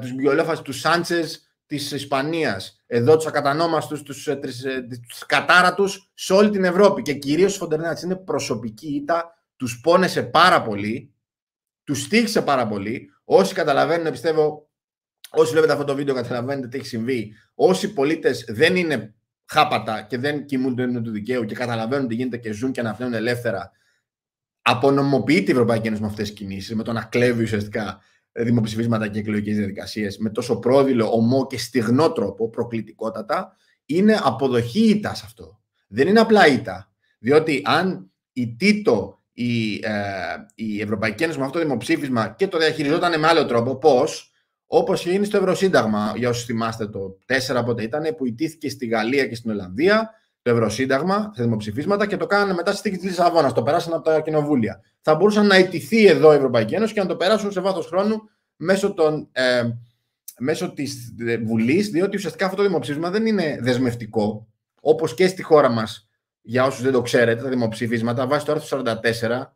του μπιολόφα του Σάντσες της Ισπανίας, εδώ τους ακατανόμαστους, τους ε, ε, κατάρατους σε όλη την Ευρώπη. Και κυρίως στου Φοντερνάτ είναι προσωπική ήττα, τους πόνεσε πάρα πολύ, τους στήριξε πάρα πολύ. Όσοι καταλαβαίνουν, πιστεύω, όσοι βλέπετε αυτό το βίντεο, καταλαβαίνετε τι έχει συμβεί. Όσοι πολίτες δεν είναι χάπατα και δεν κοιμούνται του δικαίου και καταλαβαίνουν τι γίνεται και ζουν και αναπνέουν ελεύθερα απονομοποιείται η Ευρωπαϊκή Ένωση με αυτές τις κινήσεις, με το να κλέβει ουσιαστικά δημοψηφίσματα και εκλογικές διαδικασίες με τόσο πρόδειλο, ομό και στιγνό τρόπο, προκλητικότατα, είναι αποδοχή ήττα αυτό. Δεν είναι απλά ήττα. Διότι αν η Τίτο, η, ε, η Ευρωπαϊκή Ένωση με αυτό το δημοψήφισμα και το διαχειριζόταν με άλλο τρόπο, πώς, όπως γίνει στο Ευρωσύνταγμα, για όσους θυμάστε το 4 πότε ήταν, που ιτήθηκε στη Γαλλία και στην Ολλανδία, το Ευρωσύνταγμα σε δημοψηφίσματα και το κάνανε μετά στη θήκη της Λισαβόνας. Το περάσαν από τα κοινοβούλια. Θα μπορούσαν να ιτηθεί εδώ η Ευρωπαϊκή Ένωση και να το περάσουν σε βάθος χρόνου μέσω, ε, μέσω της ε, Βουλής, διότι ουσιαστικά αυτό το δημοψήφισμα δεν είναι δεσμευτικό, όπως και στη χώρα μας. Για όσους δεν το ξέρετε, τα δημοψήφισματα βάσει το άρθρο 44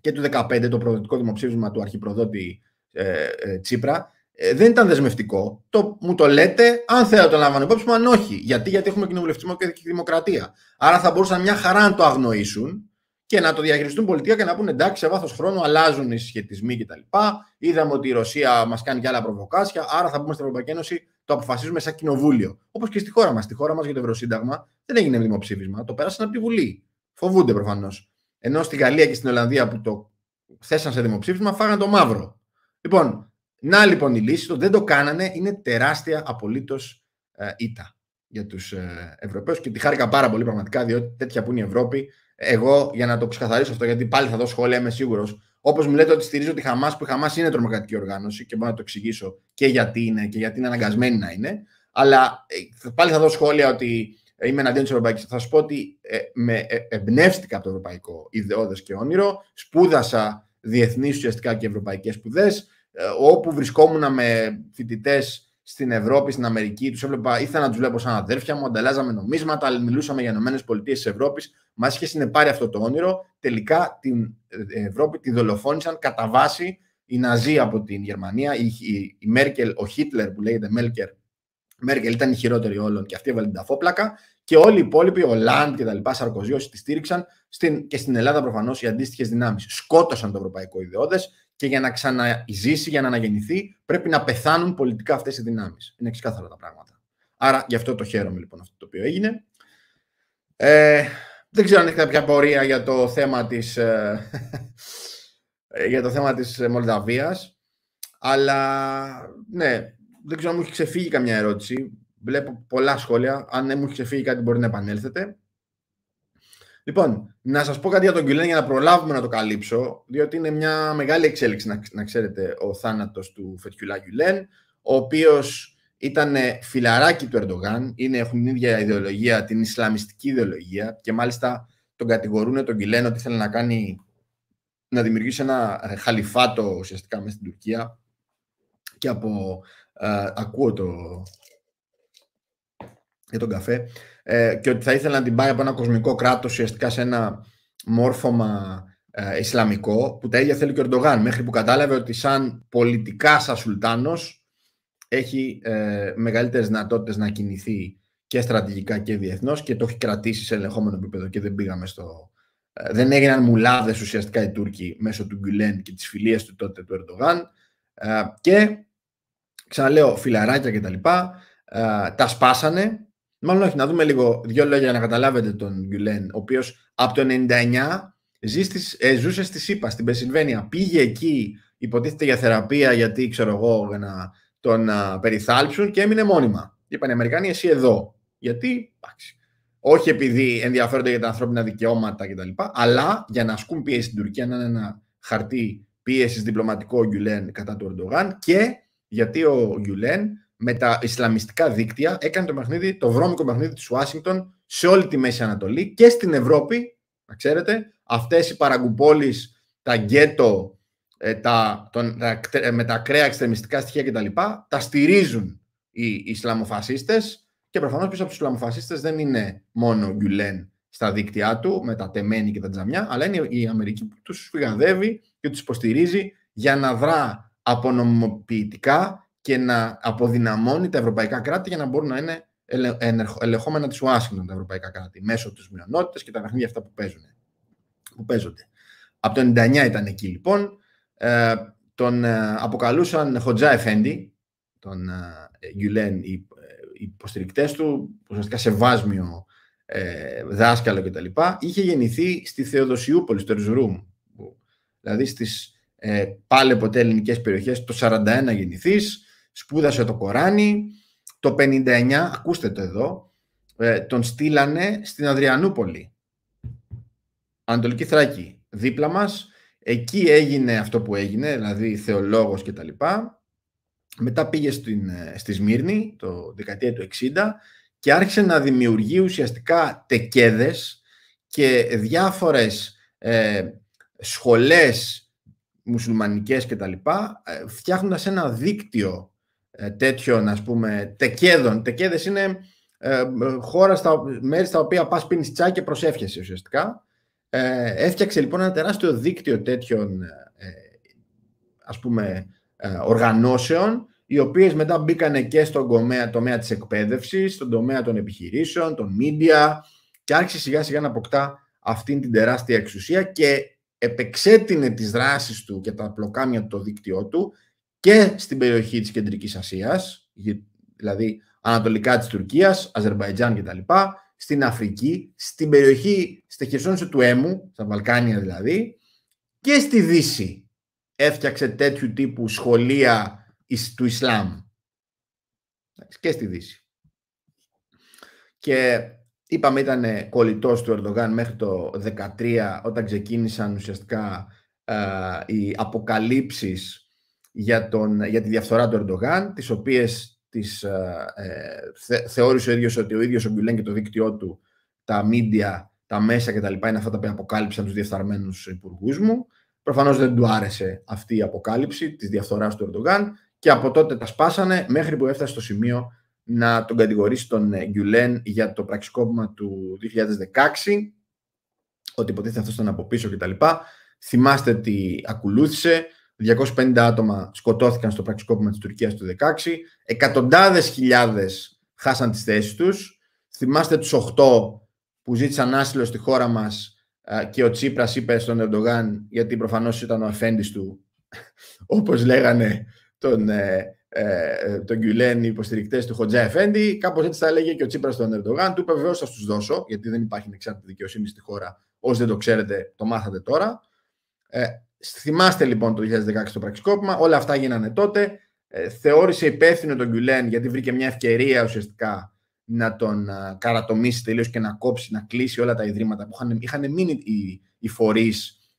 και του 15, το προοδευτικό δημοψήφισμα του αρχιπροδότη ε, ε Τσίπρα, ε, δεν ήταν δεσμευτικό. Το, μου το λέτε, αν θέλω το λαμβάνω υπόψη μου, αν όχι. Γιατί, γιατί έχουμε κοινοβουλευτισμό και δημοκρατία. Άρα θα μπορούσαν μια χαρά να το αγνοήσουν και να το διαχειριστούν πολιτικά και να πούνε εντάξει, σε βάθος χρόνου αλλάζουν οι συσχετισμοί κτλ. Είδαμε ότι η Ρωσία μας κάνει και άλλα προβοκάσια, άρα θα μπούμε στην Ευρωπαϊκή Ένωση, το αποφασίζουμε σαν κοινοβούλιο. Όπως και στη χώρα μας. Στη χώρα μας για το Ευρωσύνταγμα δεν έγινε δημοψήφισμα, το πέρασαν από τη Βουλή. Φοβούνται προφανώς. Ενώ στη Γαλλία και στην Ολλανδία που το θέσαν σε δημοψήφισμα, φάγαν το μαύρο. Λοιπόν, να λοιπόν η λύση, το δεν το κάνανε, είναι τεράστια απολύτως ε, ήττα για τους ε, Ευρωπαίους και τη χάρηκα πάρα πολύ πραγματικά, διότι τέτοια που είναι η Ευρώπη, εγώ για να το ξεκαθαρίσω αυτό, γιατί πάλι θα δω σχόλια, είμαι σίγουρος. Όπως μου λέτε ότι στηρίζω τη Χαμάς, που η Χαμάς είναι τρομοκρατική οργάνωση και μπορώ να το εξηγήσω και γιατί είναι και γιατί είναι αναγκασμένη να είναι. Αλλά ε, πάλι θα δω σχόλια ότι είμαι εναντίον της Ευρωπαϊκής. Θα σα πω ότι με εμπνεύστηκα από το ευρωπαϊκό ιδεώδες και όνειρο. Σπούδασα διεθνείς ουσιαστικά και ευρωπαϊκές σπουδές. Ε, όπου βρισκόμουν με φοιτητές στην Ευρώπη, στην Αμερική, τους έβλεπα, ήθελα να τους βλέπω σαν αδέρφια μου, ανταλλάζαμε νομίσματα, μιλούσαμε για ΗΠΑ της Ευρώπης. Μας είχε συνεπάρει αυτό το όνειρο. Τελικά την ε, ε, Ευρώπη τη δολοφόνησαν κατά βάση οι Ναζί από την Γερμανία, η, η, η ο Χίτλερ που λέγεται Μέλκερ. Μέρκελ ήταν η χειρότερη όλων και αυτή έβαλε την ταφόπλακα. Και όλοι οι υπόλοιποι, ο Λαντ και τα λοιπά, Σαρκοζή, τη στήριξαν στην, και στην Ελλάδα προφανώς οι αντίστοιχες δυνάμεις. Σκότωσαν το ευρωπαϊκό ιδεώδες, και για να ξαναζήσει, για να αναγεννηθεί, πρέπει να πεθάνουν πολιτικά αυτές οι δυνάμεις. Είναι ξεκάθαρα τα πράγματα. Άρα γι' αυτό το χαίρομαι λοιπόν αυτό το οποίο έγινε. Ε, δεν ξέρω αν έχετε κάποια πορεία για το θέμα της, ε, *laughs* για το θέμα της Μολδαβίας, αλλά ναι, δεν ξέρω αν μου έχει ξεφύγει καμιά ερώτηση. Βλέπω πολλά σχόλια. Αν δεν μου έχει ξεφύγει κάτι μπορεί να επανέλθετε. Λοιπόν, να σας πω κάτι για τον Γκυλέν για να προλάβουμε να το καλύψω, διότι είναι μια μεγάλη εξέλιξη να, ξέρετε ο θάνατος του Φετιουλά Γκυλέν, ο οποίος ήταν φιλαράκι του Ερντογάν, είναι, έχουν την ίδια ιδεολογία, την Ισλαμιστική ιδεολογία και μάλιστα τον κατηγορούν τον Γκυλέν ότι θέλει να κάνει να δημιουργήσει ένα χαλιφάτο ουσιαστικά μέσα στην Τουρκία και από ε, ακούω το για τον καφέ ε, και ότι θα ήθελε να την πάει από ένα κοσμικό κράτος ουσιαστικά σε ένα μόρφωμα ε, Ισλαμικό που τα ίδια θέλει και ο Ερντογάν μέχρι που κατάλαβε ότι σαν πολιτικά σαν σουλτάνος έχει ε, μεγαλύτερες να κινηθεί και στρατηγικά και διεθνώς και το έχει κρατήσει σε ελεγχόμενο επίπεδο και δεν πήγαμε στο... Ε, δεν έγιναν μουλάδες ουσιαστικά οι Τούρκοι μέσω του Γκουλέν και της φιλίας του τότε του Ερντογάν ε, και ξαναλέω φιλαράκια κτλ. Τα, ε, τα σπάσανε Μάλλον όχι, να δούμε λίγο δύο λόγια να καταλάβετε τον Γκουλέν, ο οποίος από το 99 ζει στις, ε, ζούσε στη ΣΥΠΑ, στην Πεσιλβένια. Πήγε εκεί, υποτίθεται για θεραπεία, γιατί ξέρω εγώ, για να τον α, περιθάλψουν και έμεινε μόνιμα. Είπαν οι Αμερικάνοι, εσύ εδώ. Γιατί, εντάξει. Όχι επειδή ενδιαφέρονται για τα ανθρώπινα δικαιώματα κτλ., αλλά για να ασκούν πίεση στην Τουρκία, να είναι ένα χαρτί πίεσης διπλωματικό ο Γκουλέν κατά του Ερντογάν και γιατί ο Γκουλέν με τα Ισλαμιστικά δίκτυα έκανε το παιχνίδι το βρώμικο παιχνίδι της Ουάσιγκτον σε όλη τη Μέση Ανατολή και στην Ευρώπη, να ξέρετε, αυτές οι παραγκουπόλεις, τα γκέτο, ε, τα, τον, τα, ε, με τα ακραία εξτρεμιστικά στοιχεία κτλ. τα στηρίζουν οι Ισλαμοφασίστες και προφανώς πίσω από τους Ισλαμοφασίστες δεν είναι μόνο Γκουλέν στα δίκτυά του με τα τεμένη και τα τζαμιά, αλλά είναι η Αμερική που τους φυγαδεύει και τους υποστηρίζει για να δρά απονομοποιητικά και να αποδυναμώνει τα ευρωπαϊκά κράτη για να μπορούν να είναι ελεγχόμενα της Ουάσιγκτον τα ευρωπαϊκά κράτη μέσω της μειονότητας και τα παιχνίδια αυτά που, παίζουν, που παίζονται. Από το 99 ήταν εκεί λοιπόν. Ε, τον ε, αποκαλούσαν Χοντζά Εφέντη, τον ε, Γιουλέν, οι, ε, οι υποστηρικτές του, ουσιαστικά σεβάσμιο ε, δάσκαλο κτλ. Είχε γεννηθεί στη Θεοδοσιούπολη, στο Ριζουρούμ. Δηλαδή στις ε, πάλι ποτέ ελληνικές περιοχές, το 41 γεννηθείς, σπούδασε το Κοράνι. Το 59, ακούστε το εδώ, ε, τον στείλανε στην Αδριανούπολη. Ανατολική Θράκη, δίπλα μας. Εκεί έγινε αυτό που έγινε, δηλαδή θεολόγος και τα λοιπά. Μετά πήγε στην, ε, στη Σμύρνη το δεκαετία του και άρχισε να δημιουργεί ουσιαστικά τεκέδες και διάφορες ε, σχολές μουσουλμανικές και τα λοιπά, ε, φτιάχνοντας ένα δίκτυο ε, τέτοιων ας πούμε τεκέδων. Τεκέδες είναι ε, χώρα στα, μέρη στα οποία πας πίνεις τσά και προσεύχεσαι ουσιαστικά. Ε, έφτιαξε λοιπόν ένα τεράστιο δίκτυο τέτοιων ε, ας πούμε οργανώσεων οι οποίες μετά μπήκανε και στον τομέα, τομέα της εκπαίδευσης, στον τομέα των επιχειρήσεων, των media και άρχισε σιγά σιγά να αποκτά αυτήν την τεράστια εξουσία και επεξέτεινε τις δράσεις του και τα πλοκάμια του το δίκτυό του και στην περιοχή της Κεντρικής Ασίας, δηλαδή ανατολικά της Τουρκίας, Αζερβαϊτζάν κτλ., στην Αφρική, στην περιοχή, στη χερσόνησο του Έμου, στα Βαλκάνια δηλαδή, και στη Δύση έφτιαξε τέτοιου τύπου σχολεία του Ισλάμ. Και στη Δύση. Και είπαμε ήταν κολλητός του Ερντογάν μέχρι το 2013 όταν ξεκίνησαν ουσιαστικά ε, οι αποκαλύψεις για, τον, για τη διαφθορά του Ερντογάν, τις οποίες τις, ε, ε, θεώρησε ο ίδιος ότι ο ίδιος ο Μπιουλέν και το δίκτυό του, τα μίντια, τα μέσα λοιπά, είναι αυτά τα οποία αποκάλυψαν τους διεφθαρμένους υπουργούς μου. Προφανώς δεν του άρεσε αυτή η αποκάλυψη της διαφθοράς του Ερντογάν και από τότε τα σπάσανε μέχρι που έφτασε στο σημείο να τον κατηγορήσει τον ε, Γκιουλέν για το πραξικόπημα του 2016, ότι υποτίθεται αυτός ήταν από πίσω κτλ. Θυμάστε τι ακολούθησε. 250 άτομα σκοτώθηκαν στο πραξικόπημα της Τουρκίας το 2016, εκατοντάδες χιλιάδες χάσαν τις θέσεις τους. Θυμάστε τους 8 που ζήτησαν άσυλο στη χώρα μας και ο Τσίπρας είπε στον Ερντογάν, γιατί προφανώς ήταν ο αφέντης του, *laughs* όπως λέγανε τον, ε, ε τον Γκουλέν, οι υποστηρικτές του Χοντζά Εφέντη. Κάπως έτσι τα έλεγε και ο Τσίπρας στον Ερντογάν. Του είπε βεβαίως θα του δώσω, γιατί δεν υπάρχει ανεξάρτητη δικαιοσύνη στη χώρα. Όσοι δεν το ξέρετε, το μάθατε τώρα. Ε, Θυμάστε λοιπόν το 2016 το πραξικόπημα, όλα αυτά γίνανε τότε. Ε, θεώρησε υπεύθυνο τον Γκουλέν γιατί βρήκε μια ευκαιρία ουσιαστικά να τον καρατομήσει τελείως και να κόψει, να κλείσει όλα τα ιδρύματα που είχαν, είχαν μείνει οι, οι φορείς,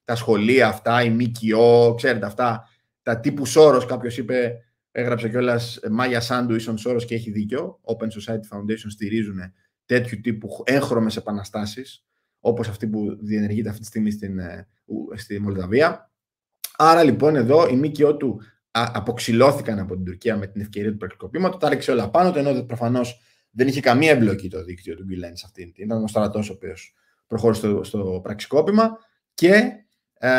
τα σχολεία αυτά, η ΜΚΟ, ξέρετε αυτά, τα τύπου Σόρο. Κάποιος είπε, έγραψε κιόλας Μάγια Σάντου ίσον Σόρο και έχει δίκιο. Open Society Foundation στηρίζουν τέτοιου τύπου έγχρωμες επαναστάσεις όπως αυτή που διενεργείται αυτή τη στιγμή στην, ε, στη Μολδαβία. Άρα λοιπόν εδώ οι ΜΚΟ του αποξηλώθηκαν από την Τουρκία με την ευκαιρία του πρακτικοποίηματο, τα ρίξε όλα πάνω ενώ προφανώς δεν είχε καμία εμπλοκή το δίκτυο του Γκυλέν σε αυτήν. Ήταν ο στρατός ο οποίος προχώρησε στο, στο πραξικόπημα και ε,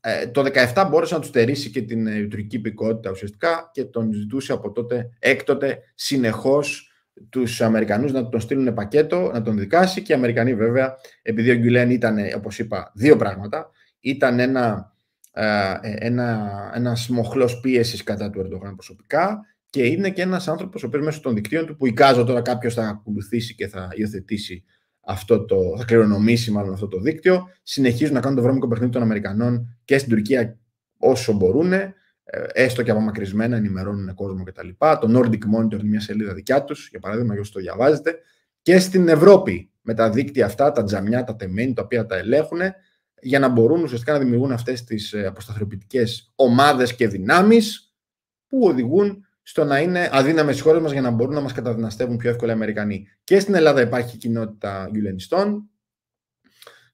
ε, το 17 μπόρεσε να του στερήσει και την ε, τουρκική υπηκότητα ουσιαστικά και τον ζητούσε από τότε, έκτοτε συνεχώς τους Αμερικανούς να τον στείλουν πακέτο, να τον δικάσει και οι Αμερικανοί βέβαια, επειδή ο Γκουλέν ήταν, όπως είπα, δύο πράγματα, ήταν ένα, ε, ένα, ένας μοχλός πίεσης κατά του Ερντογάν προσωπικά και είναι και ένας άνθρωπος ο οποίος μέσω των δικτύων του που εικάζω τώρα κάποιος θα ακολουθήσει και θα υιοθετήσει αυτό το, θα κληρονομήσει μάλλον αυτό το δίκτυο, συνεχίζουν να κάνουν το βρώμικο παιχνίδι των Αμερικανών και στην Τουρκία όσο μπορούν ε, έστω και απομακρυσμένα, ενημερώνουν κόσμο κτλ. Το Nordic Monitor είναι μια σελίδα δικιά τους, για παράδειγμα, για όσους το διαβάζετε. Και στην Ευρώπη, με τα δίκτυα αυτά, τα τζαμιά, τα τεμένη, τα οποία τα ελέγχουν, για να μπορούν ουσιαστικά να δημιουργούν αυτές τις ε, αποσταθεροποιητικές ομάδες και δυνάμεις που οδηγούν στο να είναι αδύναμες οι χώρες μας για να μπορούν να μας καταδυναστεύουν πιο εύκολα οι Αμερικανοί. Και στην Ελλάδα υπάρχει κοινότητα Γιουλενιστών.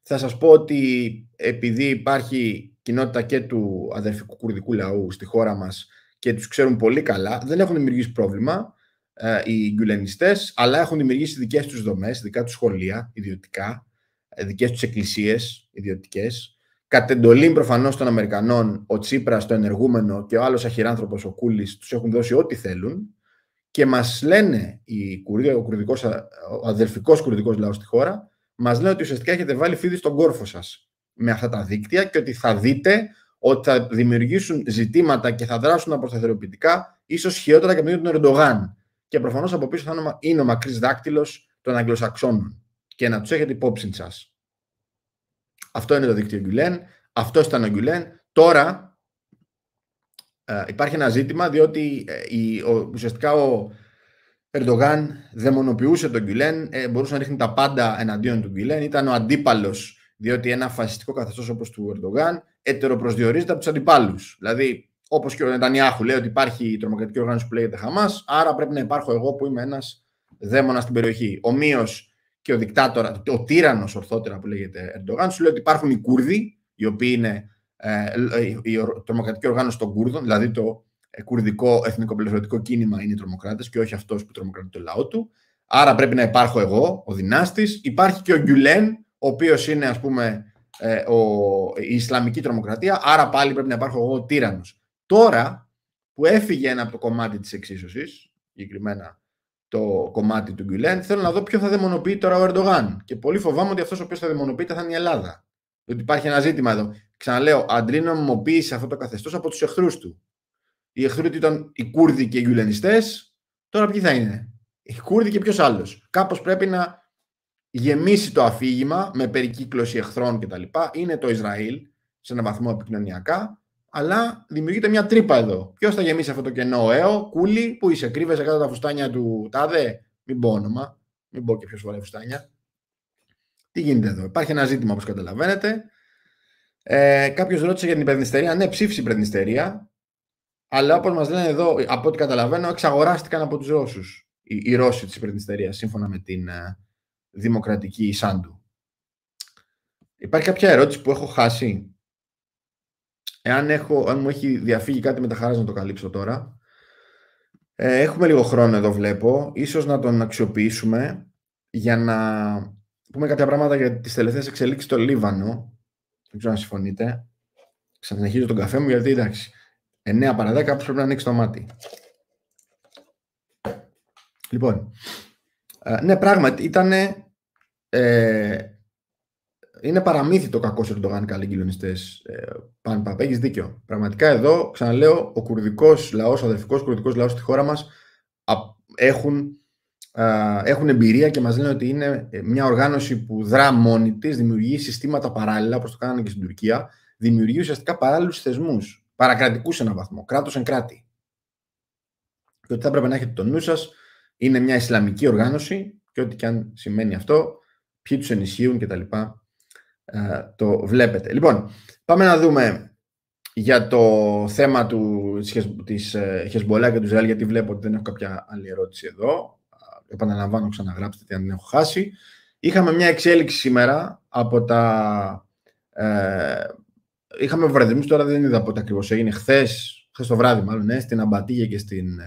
Θα σας πω ότι επειδή υπάρχει κοινότητα και του αδερφικού κουρδικού λαού στη χώρα μας και τους ξέρουν πολύ καλά, δεν έχουν δημιουργήσει πρόβλημα ε, οι γκουλενιστές, αλλά έχουν δημιουργήσει δικές τους δομές, δικά τους σχολεία ιδιωτικά, ε, δικές τους εκκλησίες ιδιωτικές, Κατ' εντολή προφανώς των Αμερικανών, ο Τσίπρας, το ενεργούμενο και ο άλλος αχυράνθρωπος, ο Κούλης, τους έχουν δώσει ό,τι θέλουν και μας λένε, οι κουρδί, ο, κουρδικός, ο αδελφικό κουρδικός λαός στη χώρα, μας λένε ότι ουσιαστικά έχετε βάλει φίδι στον κόρφο σας με αυτά τα δίκτυα και ότι θα δείτε ότι θα δημιουργήσουν ζητήματα και θα δράσουν αποσταθεροποιητικά, ίσως χειρότερα και με τον Ερντογάν. Και προφανώς από πίσω θα είναι ο μακρύς δάκτυλος των Αγγλοσαξώνων. Και να τους έχετε υπόψη σας. Αυτό είναι το δίκτυο Γκουλέν. Αυτό ήταν ο Γκουλέν. Τώρα ε, υπάρχει ένα ζήτημα, διότι ε, ο, ουσιαστικά ο Ερντογάν δαιμονοποιούσε τον Γκουλέν, ε, μπορούσε να ρίχνει τα πάντα εναντίον του Γκουλέν, ήταν ο αντίπαλος διότι ένα φασιστικό καθεστώς όπως του Ερντογάν ετεροπροσδιορίζεται από τους αντιπάλους. Δηλαδή, όπως και ο Νετανιάχου λέει ότι υπάρχει η τρομοκρατική οργάνωση που λέγεται Χαμάς, άρα πρέπει να υπάρχω εγώ που είμαι ένας δαίμονας στην περιοχή. Ομοίω και ο δικτάτορα, ο τύρανος ορθότερα που λέγεται Ερντογάν, σου λέει ότι υπάρχουν οι Κούρδοι, οι οποίοι είναι ε, η τρομοκρατική οργάνωση των Κούρδων, δηλαδή το ε, κουρδικό εθνικοπελευθερωτικό κίνημα είναι οι τρομοκράτες και όχι αυτός που τρομοκρατεί το λαό του. Άρα πρέπει να υπάρχω εγώ, ο δυνάστης. Υπάρχει και ο Γκουλέν ο οποίος είναι ας πούμε ε, ο, η Ισλαμική τρομοκρατία, άρα πάλι πρέπει να υπάρχω εγώ τύρανο. Τώρα που έφυγε ένα από το κομμάτι της εξίσωσης, συγκεκριμένα το κομμάτι του Γκουλέν, θέλω να δω ποιο θα δαιμονοποιεί τώρα ο Ερντογάν. Και πολύ φοβάμαι ότι αυτός ο οποίος θα δαιμονοποιείται θα είναι η Ελλάδα. Διότι υπάρχει ένα ζήτημα εδώ. Ξαναλέω, να νομιμοποίηση αυτό το καθεστώς από τους εχθρούς του. Οι εχθροί του ήταν οι Κούρδοι και οι Γκουλενιστές. Τώρα ποιοι θα είναι. Οι Κούρδοι και ποιος άλλος. Κάπως πρέπει να γεμίσει το αφήγημα με περικύκλωση εχθρών κτλ. Είναι το Ισραήλ σε έναν βαθμό επικοινωνιακά, αλλά δημιουργείται μια τρύπα εδώ. Ποιος θα γεμίσει αυτό το κενό, ΕΟ, κούλι, που είσαι, κρύβεσαι κάτω τα φουστάνια του τάδε. Μην πω όνομα, μην πω και ποιος φοράει φουστάνια. Τι γίνεται εδώ, υπάρχει ένα ζήτημα όπως καταλαβαίνετε. Ε, Κάποιος ρώτησε για την υπερνηστερία. Ναι, ψήφισε η αλλά όπως μας λένε εδώ, από ό,τι καταλαβαίνω, εξαγοράστηκαν από τους Ρώσους οι, οι Ρώσοι της σύμφωνα με την, ε, δημοκρατική Σάντου. Υπάρχει κάποια ερώτηση που έχω χάσει. Εάν έχω, αν μου έχει διαφύγει κάτι με τα χαράς να το καλύψω τώρα. Ε, έχουμε λίγο χρόνο εδώ βλέπω. Ίσως να τον αξιοποιήσουμε για να πούμε κάποια πράγματα για τις τελευταίες εξελίξεις στο Λίβανο. Δεν ξέρω αν συμφωνείτε. Ξανασυνεχίζω τον καφέ μου γιατί εντάξει. 9 παρα 10 πρέπει να ανοίξει το μάτι. Λοιπόν, ε, ναι, πράγματι, ήταν. Ε, είναι παραμύθι το κακό Ερντογάν καλοί κοινωνιστές. Ε, παν παπ, έχεις δίκιο. Πραγματικά εδώ, ξαναλέω, ο κουρδικός λαός, ο αδερφικό κουρδικός λαός στη χώρα μας έχουν, έχουν εμπειρία και μας λένε ότι είναι ε, μια οργάνωση που δρά μόνη της, δημιουργεί συστήματα παράλληλα, όπως το κάνανε και στην Τουρκία, δημιουργεί ουσιαστικά παράλληλους θεσμούς. Παρακρατικούς σε έναν βαθμό, κράτος εν κράτη. Και ότι θα έπρεπε να έχετε το νου σας είναι μια Ισλαμική οργάνωση και ό,τι και αν σημαίνει αυτό, ποιοι τους ενισχύουν κτλ. Ε, το βλέπετε. Λοιπόν, πάμε να δούμε για το θέμα του, της ε, Χεσμπολά και του Ισραήλ, γιατί βλέπω ότι δεν έχω κάποια άλλη ερώτηση εδώ. Επαναλαμβάνω, ξαναγράψτε αν την έχω χάσει. Είχαμε μια εξέλιξη σήμερα από τα... Ε, είχαμε βραδινούς, τώρα δεν είδα πότε ακριβώς έγινε, χθες, χθες το βράδυ μάλλον, ε, στην Αμπατίγια και στην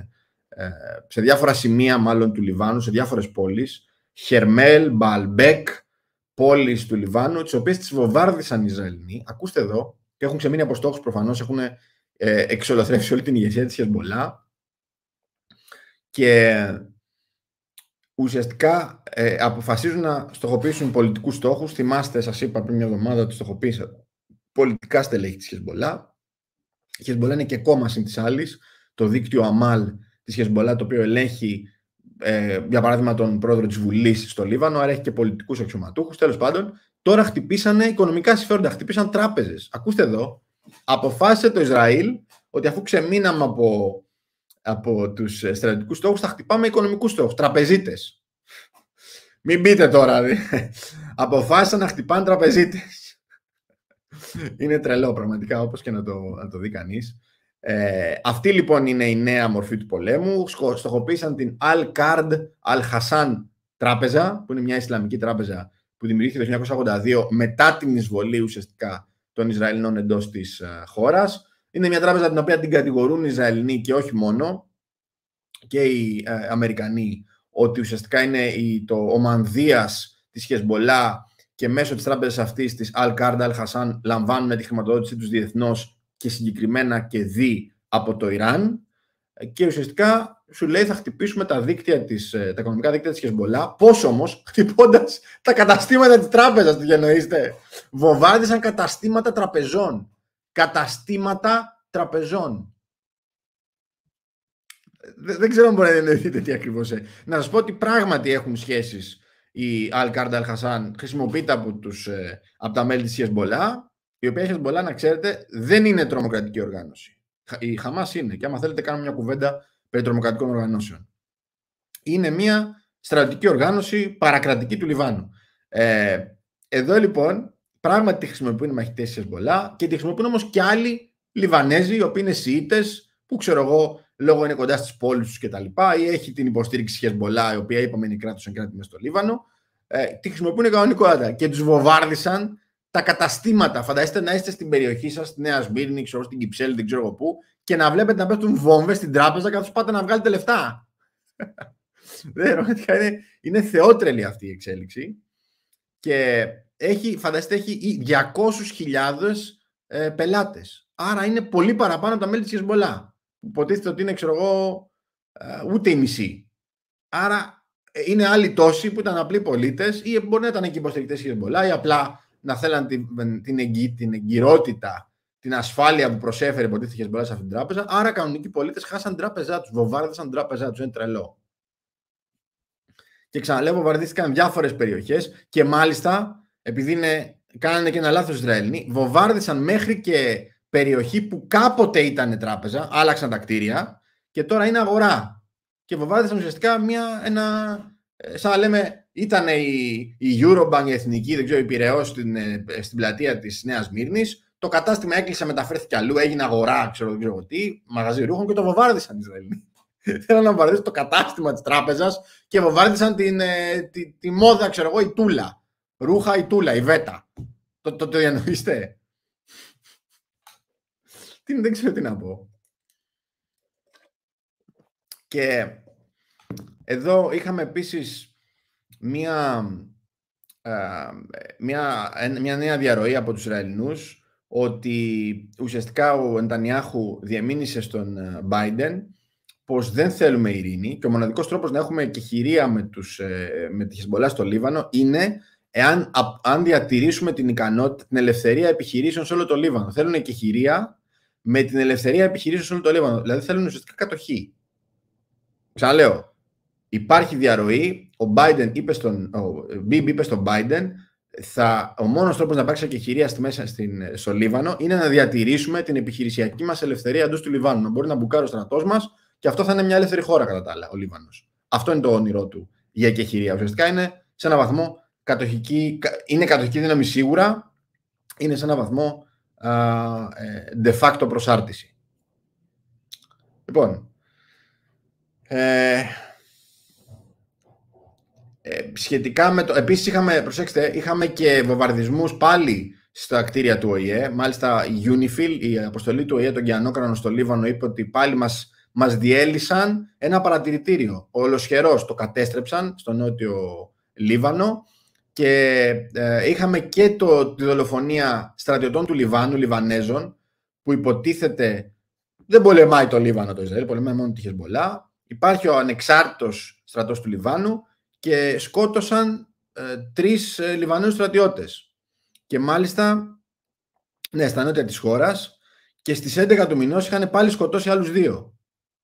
ε, σε διάφορα σημεία μάλλον του Λιβάνου, σε διάφορες πόλεις, Χερμέλ, Μπαλμπέκ, πόλεις του Λιβάνου, τις οποίες τις βοβάρδισαν οι Ισραηλοί, ακούστε εδώ, και έχουν ξεμείνει από στόχους προφανώς, έχουν ε, εξολοθρέψει όλη την ηγεσία της Χεσμολά και ουσιαστικά ε, αποφασίζουν να στοχοποιήσουν πολιτικούς στόχους. Θυμάστε, σας είπα πριν μια εβδομάδα ότι στοχοποίησα πολιτικά στελέχη της Χεσμολά. Η Χεσμολά είναι και κόμμα συν της άλλης, το δίκτυο Αμάλ τη Χεσμολά, το οποίο ελέγχει, ε, για παράδειγμα, τον πρόεδρο της Βουλής στο Λίβανο, άρα έχει και πολιτικούς αξιωματούχους. Τέλος πάντων, τώρα χτυπήσανε οικονομικά συμφέροντα, χτυπήσαν τράπεζες. Ακούστε εδώ, αποφάσισε το Ισραήλ ότι αφού ξεμείναμε από, από τους στρατιωτικούς στόχους, θα χτυπάμε οικονομικούς στόχους, τραπεζίτες. Μην μπείτε τώρα. Δη. Αποφάσισαν να χτυπάνε τραπεζίτες. Είναι τρελό πραγματικά όπως και να το, το δει κανείς. Ε, αυτή λοιπόν είναι η νέα μορφή του πολέμου. Στοχοποίησαν την Al-Qard Al-Hassan τράπεζα, που είναι μια Ισλαμική τράπεζα που δημιουργήθηκε το 1982 μετά την εισβολή ουσιαστικά των Ισραηλινών εντός της ε, χώρας. Είναι μια τράπεζα την οποία την κατηγορούν οι Ισραηλινοί και όχι μόνο και οι ε, Αμερικανοί ότι ουσιαστικά είναι το ομανδίας της Χεσμολά και μέσω της τράπεζας αυτής της Al-Qard Al-Hassan λαμβάνουν τη χρηματοδότησή τους διεθνώς και συγκεκριμένα και δι από το Ιράν ε, και ουσιαστικά σου λέει θα χτυπήσουμε τα, δίκτυα της, ε, τα οικονομικά δίκτυα της Χεσμολά. Πώς όμως, *laughs* χτυπώντας τα καταστήματα της τράπεζας, τι εννοείστε. Βοβάρδισαν καταστήματα τραπεζών. Καταστήματα τραπεζών. Δεν ξέρω αν μπορεί να εννοηθείτε τι ακριβώς. Ε. Να σας πω ότι πράγματι έχουν σχέσεις. οι Al qaeda Al Χασάν χρησιμοποιείται από, τα μέλη της Χεσμολά η οποία πολλά να ξέρετε, δεν είναι τρομοκρατική οργάνωση. Η Χαμάς είναι. Και άμα θέλετε, κάνουμε μια κουβέντα περί τρομοκρατικών οργανώσεων. Είναι μια στρατιωτική οργάνωση παρακρατική του Λιβάνου. Ε, εδώ λοιπόν, πράγματι τη χρησιμοποιούν οι μαχητές της Χεσμολά και τη χρησιμοποιούν όμως και άλλοι Λιβανέζοι, οι οποίοι είναι Σιήτες, που ξέρω εγώ, λόγω είναι κοντά στις πόλεις τους κτλ. ή έχει την υποστήριξη Hezbollah, η οποία είπαμε είναι κράτος και κράτη μέσα στο Λίβανο. Ε, τη χρησιμοποιούν κανονικότατα και τους βοβάρδισαν τα καταστήματα. Φανταστείτε να είστε στην περιοχή σας, στη Νέα Σμύρνη, ξέρω στην Κυψέλη, δεν ξέρω πού, και να βλέπετε να πέφτουν βόμβες στην τράπεζα καθώ πάτε να βγάλετε λεφτά. *laughs* είναι, είναι θεότρελη αυτή η εξέλιξη. Και έχει, φανταστείτε, έχει 200.000 ε, πελάτες. Άρα είναι πολύ παραπάνω από τα μέλη της Χεσμολά. Υποτίθεται ότι είναι, ξέρω εγώ, ε, ούτε η μισή. Άρα ε, είναι άλλοι τόσοι που ήταν απλοί πολίτες ή μπορεί να ήταν και υποστηρικτέ Χεσμολά ή απλά να θέλαν την, την, εγκυ, την εγκυρότητα, την ασφάλεια που προσέφερε υποτίθεται Χεσμολά σε αυτήν την τράπεζα. Άρα, κανονικοί πολίτες χάσαν την τράπεζά τους, βοβάρδισαν την τράπεζά τους. Είναι τρελό. Και ξαναλέω, βοβάρδισαν διάφορες περιοχές και μάλιστα, επειδή είναι, κάνανε και ένα λάθος Ισραηλοί, βοβάρδισαν μέχρι και περιοχή που κάποτε ήταν τράπεζα, άλλαξαν τα κτίρια και τώρα είναι αγορά. Και βοβάρδισαν ουσιαστικά μια, ένα, ε, σαν να λέμε, ήταν η, η Eurobank η εθνική, δεν ξέρω, η Πειραιός στην, ε, στην πλατεία της Νέας Μύρνης. Το κατάστημα έκλεισε, μεταφέρθηκε αλλού, έγινε αγορά, ξέρω, δεν ξέρω τι, μαγαζί ρούχων και το βοβάρδισαν οι Ισραηλοί. *laughs* Θέλαν να βομβαρδίσουν το κατάστημα της τράπεζας και βοβάρδισαν την, ε, τη, τη, μόδα, ξέρω εγώ, η τούλα. Ρούχα η τούλα, η βέτα. Το, το, το διανοείστε. *laughs* Τι, δεν ξέρω τι να πω. Και εδώ είχαμε επίσης μια, ε, μια, μια νέα διαρροή από τους Ισραηλινούς ότι ουσιαστικά ο Εντανιάχου διαμήνυσε στον ε, Biden πως δεν θέλουμε ειρήνη και ο μοναδικός τρόπος να έχουμε και με, τους, ε, με τη Χεσμολά στο Λίβανο είναι εάν αν διατηρήσουμε την ικανότητα, την ελευθερία επιχειρήσεων σε όλο το Λίβανο. Θέλουν και με την ελευθερία επιχειρήσεων σε όλο το Λίβανο. Δηλαδή θέλουν ουσιαστικά κατοχή. Ξαναλέω, Υπάρχει διαρροή. Ο Biden είπε στον, Μπίμπ είπε στον Biden θα, ο μόνος τρόπος να υπάρξει ακεχηρία στη μέσα στην, στο Λίβανο είναι να διατηρήσουμε την επιχειρησιακή μας ελευθερία εντός του Λιβάνου. Να μπορεί να μπουκάρει ο στρατός μας και αυτό θα είναι μια ελεύθερη χώρα κατά τα άλλα, ο Λίβανος. Αυτό είναι το όνειρό του για ακεχηρία. Ουσιαστικά είναι σε ένα βαθμό κατοχική, είναι κατοχική δύναμη σίγουρα, είναι σε ένα βαθμό α, ε, de facto προσάρτηση. Λοιπόν, ε, ε, σχετικά με το... Επίσης είχαμε, προσέξτε, είχαμε και βομβαρδισμούς πάλι στα κτίρια του ΟΗΕ. Μάλιστα η UNIFIL, η αποστολή του ΟΗΕ των Κιανόκρανων στο Λίβανο, είπε ότι πάλι μας, μας διέλυσαν ένα παρατηρητήριο. Ολοσχερός το κατέστρεψαν στο νότιο Λίβανο και ε, είχαμε και το, τη δολοφονία στρατιωτών του Λιβάνου, Λιβανέζων, που υποτίθεται δεν πολεμάει το Λίβανο το Ισραήλ, πολεμάει μόνο τη Χεσμολά. Υπάρχει ο ανεξάρτητος στρατός του Λιβάνου και σκότωσαν ε, τρεις ε, στρατιώτες. Και μάλιστα, ναι, στα νότια της χώρας και στις 11 του μηνός είχαν πάλι σκοτώσει άλλους δύο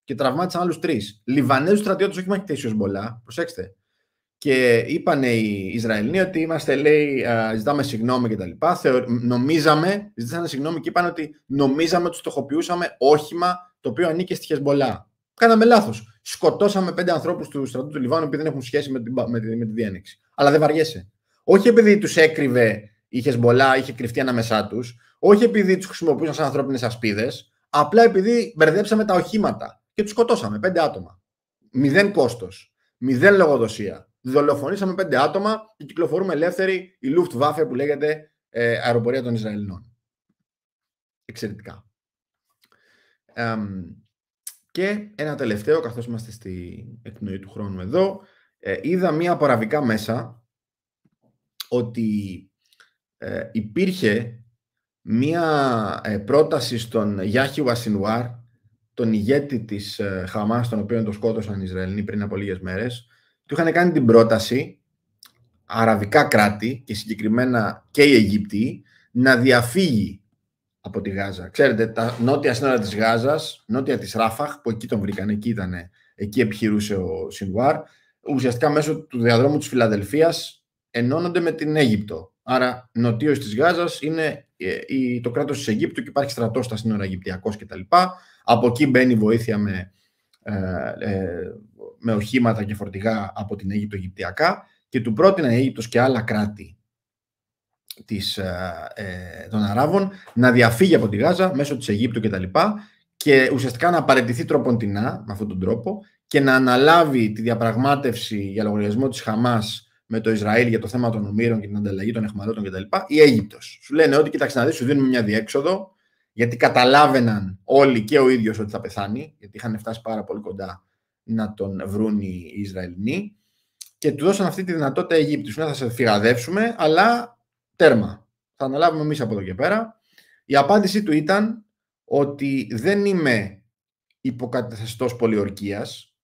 και τραυμάτισαν άλλους τρεις. Λιβανέζους στρατιώτες, όχι μαχητές πολλά, προσέξτε. Και είπαν οι Ισραηλοί ότι είμαστε, λέει, ζητάμε συγγνώμη κτλ. Θεω... Νομίζαμε, ζητήσανε συγγνώμη και είπαν ότι νομίζαμε ότι στοχοποιούσαμε όχημα το οποίο ανήκε στη Χεσμολά. Κάναμε λάθος. Σκοτώσαμε πέντε ανθρώπους του στρατού του Λιβάνου επειδή δεν έχουν σχέση με, την, με, τη, με τη διένεξη. Αλλά δεν βαριέσαι. Όχι επειδή τους έκρυβε η Χεσμολά, είχε κρυφτεί ανάμεσά τους, όχι επειδή τους χρησιμοποιούσαν σαν ανθρώπινες ασπίδες, απλά επειδή μπερδέψαμε τα οχήματα και τους σκοτώσαμε πέντε άτομα. Μηδέν κόστος. Μηδέν λογοδοσία. Δολοφονήσαμε πέντε άτομα και κυκλοφορούμε ελεύθεροι η Luftwaffe που λέγεται ε, αεροπορία των Ισραηλινών. Εξαιρετικά. Um, και ένα τελευταίο, καθώς είμαστε στη εκνοή του χρόνου εδώ, ε, είδα μία αραβικά μέσα ότι ε, υπήρχε μία ε, πρόταση στον Γιάχη Βασινουάρ, τον ηγέτη της ε, Χαμάς, τον οποίο τον σκότωσαν οι Ισραηλοί πριν από λίγες μέρες, του είχαν κάνει την πρόταση αραβικά κράτη και συγκεκριμένα και οι Αιγύπτιοι να διαφύγει από τη Γάζα. Ξέρετε, τα νότια σύνορα της Γάζας, νότια της Ράφαχ, που εκεί τον βρήκαν, εκεί ήταν εκεί επιχειρούσε ο Σινουάρ, ουσιαστικά μέσω του διαδρόμου της Φιλαδελφίας ενώνονται με την Αίγυπτο. Άρα, νοτίος της Γάζας είναι ε, το κράτος της Αιγύπτου και υπάρχει στρατός στα σύνορα Αιγυπτιακός κτλ. Από εκεί μπαίνει βοήθεια με, ε, ε, με οχήματα και φορτηγά από την Αίγυπτο Αιγυπτιακά και του η Αίγυπτος και άλλα κράτη της, ε, ε, των Αράβων να διαφύγει από τη Γάζα μέσω της Αιγύπτου κτλ. Και, και ουσιαστικά να παραιτηθεί τροποντινά με αυτόν τον τρόπο και να αναλάβει τη διαπραγμάτευση για λογαριασμό της Χαμάς με το Ισραήλ για το θέμα των ομήρων και την ανταλλαγή των εχμαλώτων κτλ. Η Αίγυπτος. Σου λένε ότι κοιτάξτε να δεις, σου δίνουμε μια διέξοδο γιατί καταλάβαιναν όλοι και ο ίδιος ότι θα πεθάνει, γιατί είχαν φτάσει πάρα πολύ κοντά να τον βρουν οι Ισραηλοί και του δώσαν αυτή τη δυνατότητα Αιγύπτου. Να θα σε φυγαδεύσουμε, αλλά τέρμα. Θα αναλάβουμε εμείς από εδώ και πέρα. Η απάντησή του ήταν ότι δεν είμαι υποκαθεστώς πολιορκίας,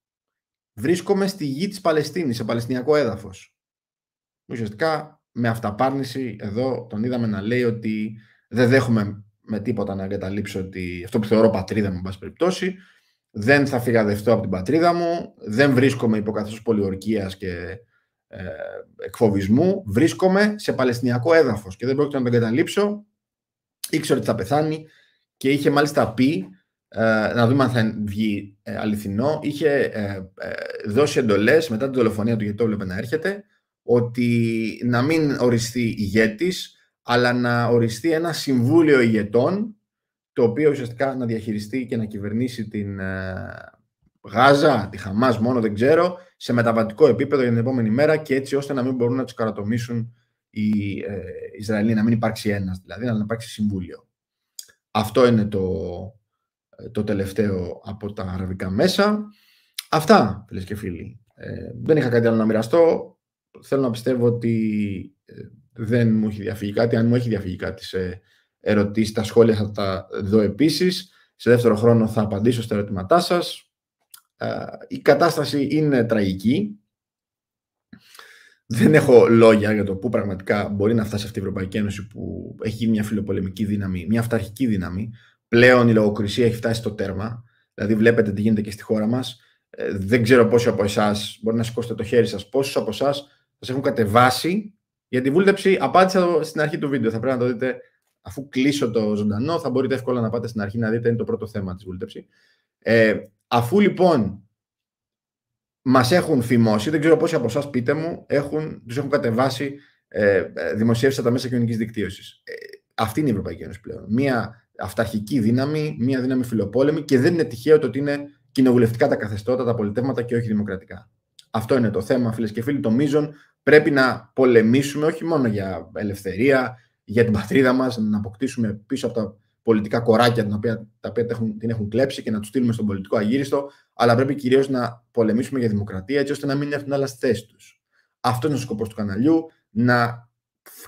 βρίσκομαι στη γη της Παλαιστίνης, σε παλαιστινιακό έδαφος. Ουσιαστικά με αυταπάρνηση εδώ τον είδαμε να λέει ότι δεν δέχομαι με τίποτα να εγκαταλείψω ότι αυτό που θεωρώ πατρίδα μου, εν πάση περιπτώσει, δεν θα φυγαδευτώ από την πατρίδα μου, δεν βρίσκομαι υποκαθεστώς πολιορκίας και ε, εκφοβισμού βρίσκομαι σε παλαιστινιακό έδαφος και δεν πρόκειται να τον καταλήψω. Ήξερε ότι θα πεθάνει και είχε μάλιστα πει, ε, να δούμε αν θα βγει ε, αληθινό, είχε δώσει εντολές μετά την δολοφονία του γιατί το έβλεπε να έρχεται, ότι να μην οριστεί ηγέτης, αλλά να οριστεί ένα συμβούλιο ηγετών, το οποίο ουσιαστικά να διαχειριστεί και να κυβερνήσει την Γάζα, τη Χαμάς μόνο δεν ξέρω, σε μεταβατικό επίπεδο για την επόμενη μέρα και έτσι ώστε να μην μπορούν να τους καρατομήσουν οι ε, Ισραηλοί, να μην υπάρξει ένας δηλαδή, αλλά να υπάρξει συμβούλιο. Αυτό είναι το, ε, το τελευταίο από τα αραβικά μέσα. Αυτά, φίλες και φίλοι. Ε, δεν είχα κάτι άλλο να μοιραστώ. Θέλω να πιστεύω ότι ε, δεν μου έχει διαφύγει κάτι. Αν μου έχει διαφύγει κάτι σε ερωτήσεις, τα σχόλια θα τα δω επίσης. Σε δεύτερο χρόνο θα απαντήσω στα ερωτήματά σας η κατάσταση είναι τραγική. Δεν έχω λόγια για το πού πραγματικά μπορεί να φτάσει αυτή η Ευρωπαϊκή Ένωση που έχει γίνει μια φιλοπολεμική δύναμη, μια αυταρχική δύναμη. Πλέον η ευρωπαικη ενωση που εχει μια έχει φτάσει στο τέρμα. Δηλαδή, βλέπετε τι γίνεται και στη χώρα μας. Ε, δεν ξέρω πόσοι από εσάς μπορεί να σηκώσετε το χέρι σας, πόσους από εσάς σας έχουν κατεβάσει για τη βούλτεψη. Απάντησα στην αρχή του βίντεο. Θα πρέπει να το δείτε αφού κλείσω το ζωντανό. Θα μπορείτε εύκολα να πάτε στην αρχή να δείτε είναι το πρώτο θέμα της βούλτεψη. Ε, Αφού λοιπόν μας έχουν φημώσει, δεν ξέρω πόσοι από εσάς πείτε μου, έχουν, τους έχουν κατεβάσει ε, ε δημοσιεύσει τα μέσα κοινωνικής δικτύωσης. Ε, αυτή είναι η Ευρωπαϊκή Ένωση πλέον. Μία αυταρχική δύναμη, μία δύναμη φιλοπόλεμη και δεν είναι τυχαίο το ότι είναι κοινοβουλευτικά τα καθεστώτα, τα πολιτεύματα και όχι δημοκρατικά. Αυτό είναι το θέμα, φίλες και φίλοι. Το μείζον πρέπει να πολεμήσουμε όχι μόνο για ελευθερία, για την πατρίδα μας, να αποκτήσουμε πίσω από τα πολιτικά κοράκια τα οποία τα οποία την έχουν κλέψει και να τους στείλουμε στον πολιτικό αγύριστο, αλλά πρέπει κυρίως να πολεμήσουμε για δημοκρατία έτσι ώστε να μην έρθουν άλλα στη θέση τους. Αυτό είναι ο σκοπός του καναλιού, να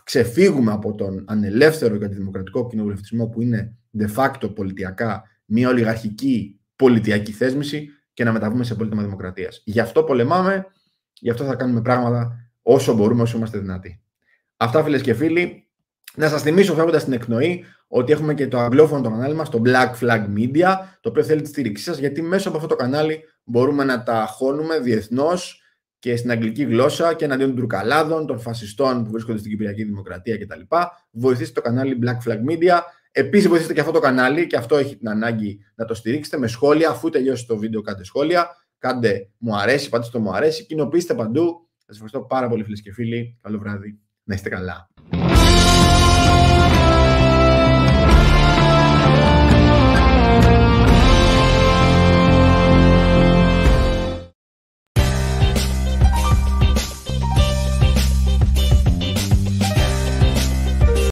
ξεφύγουμε από τον ανελεύθερο και αντιδημοκρατικό κοινοβουλευτισμό που είναι de facto πολιτιακά μια ολιγαρχική πολιτιακή θέσμηση και να μεταβούμε σε πολίτημα δημοκρατίας. Γι' αυτό πολεμάμε, γι' αυτό θα κάνουμε πράγματα όσο μπορούμε, όσο είμαστε δυνατοί. Αυτά φίλες και φίλοι, να σας θυμίσω φεύγοντας την εκνοή ότι έχουμε και το αγγλόφωνο το κανάλι μας, το Black Flag Media, το οποίο θέλει τη στήριξή σας, γιατί μέσω από αυτό το κανάλι μπορούμε να τα χώνουμε διεθνώς και στην αγγλική γλώσσα και εναντίον των τουρκαλάδων, των φασιστών που βρίσκονται στην Κυπριακή Δημοκρατία κτλ. Βοηθήστε το κανάλι Black Flag Media. Επίσης, βοηθήστε και αυτό το κανάλι και αυτό έχει την ανάγκη να το στηρίξετε με σχόλια. Αφού τελειώσει το βίντεο, κάντε σχόλια. Κάντε μου αρέσει, πατήστε το μου αρέσει, κοινοποιήστε παντού. Σας ευχαριστώ πάρα πολύ, φίλες και φίλοι. Καλό βράδυ. Να είστε καλά.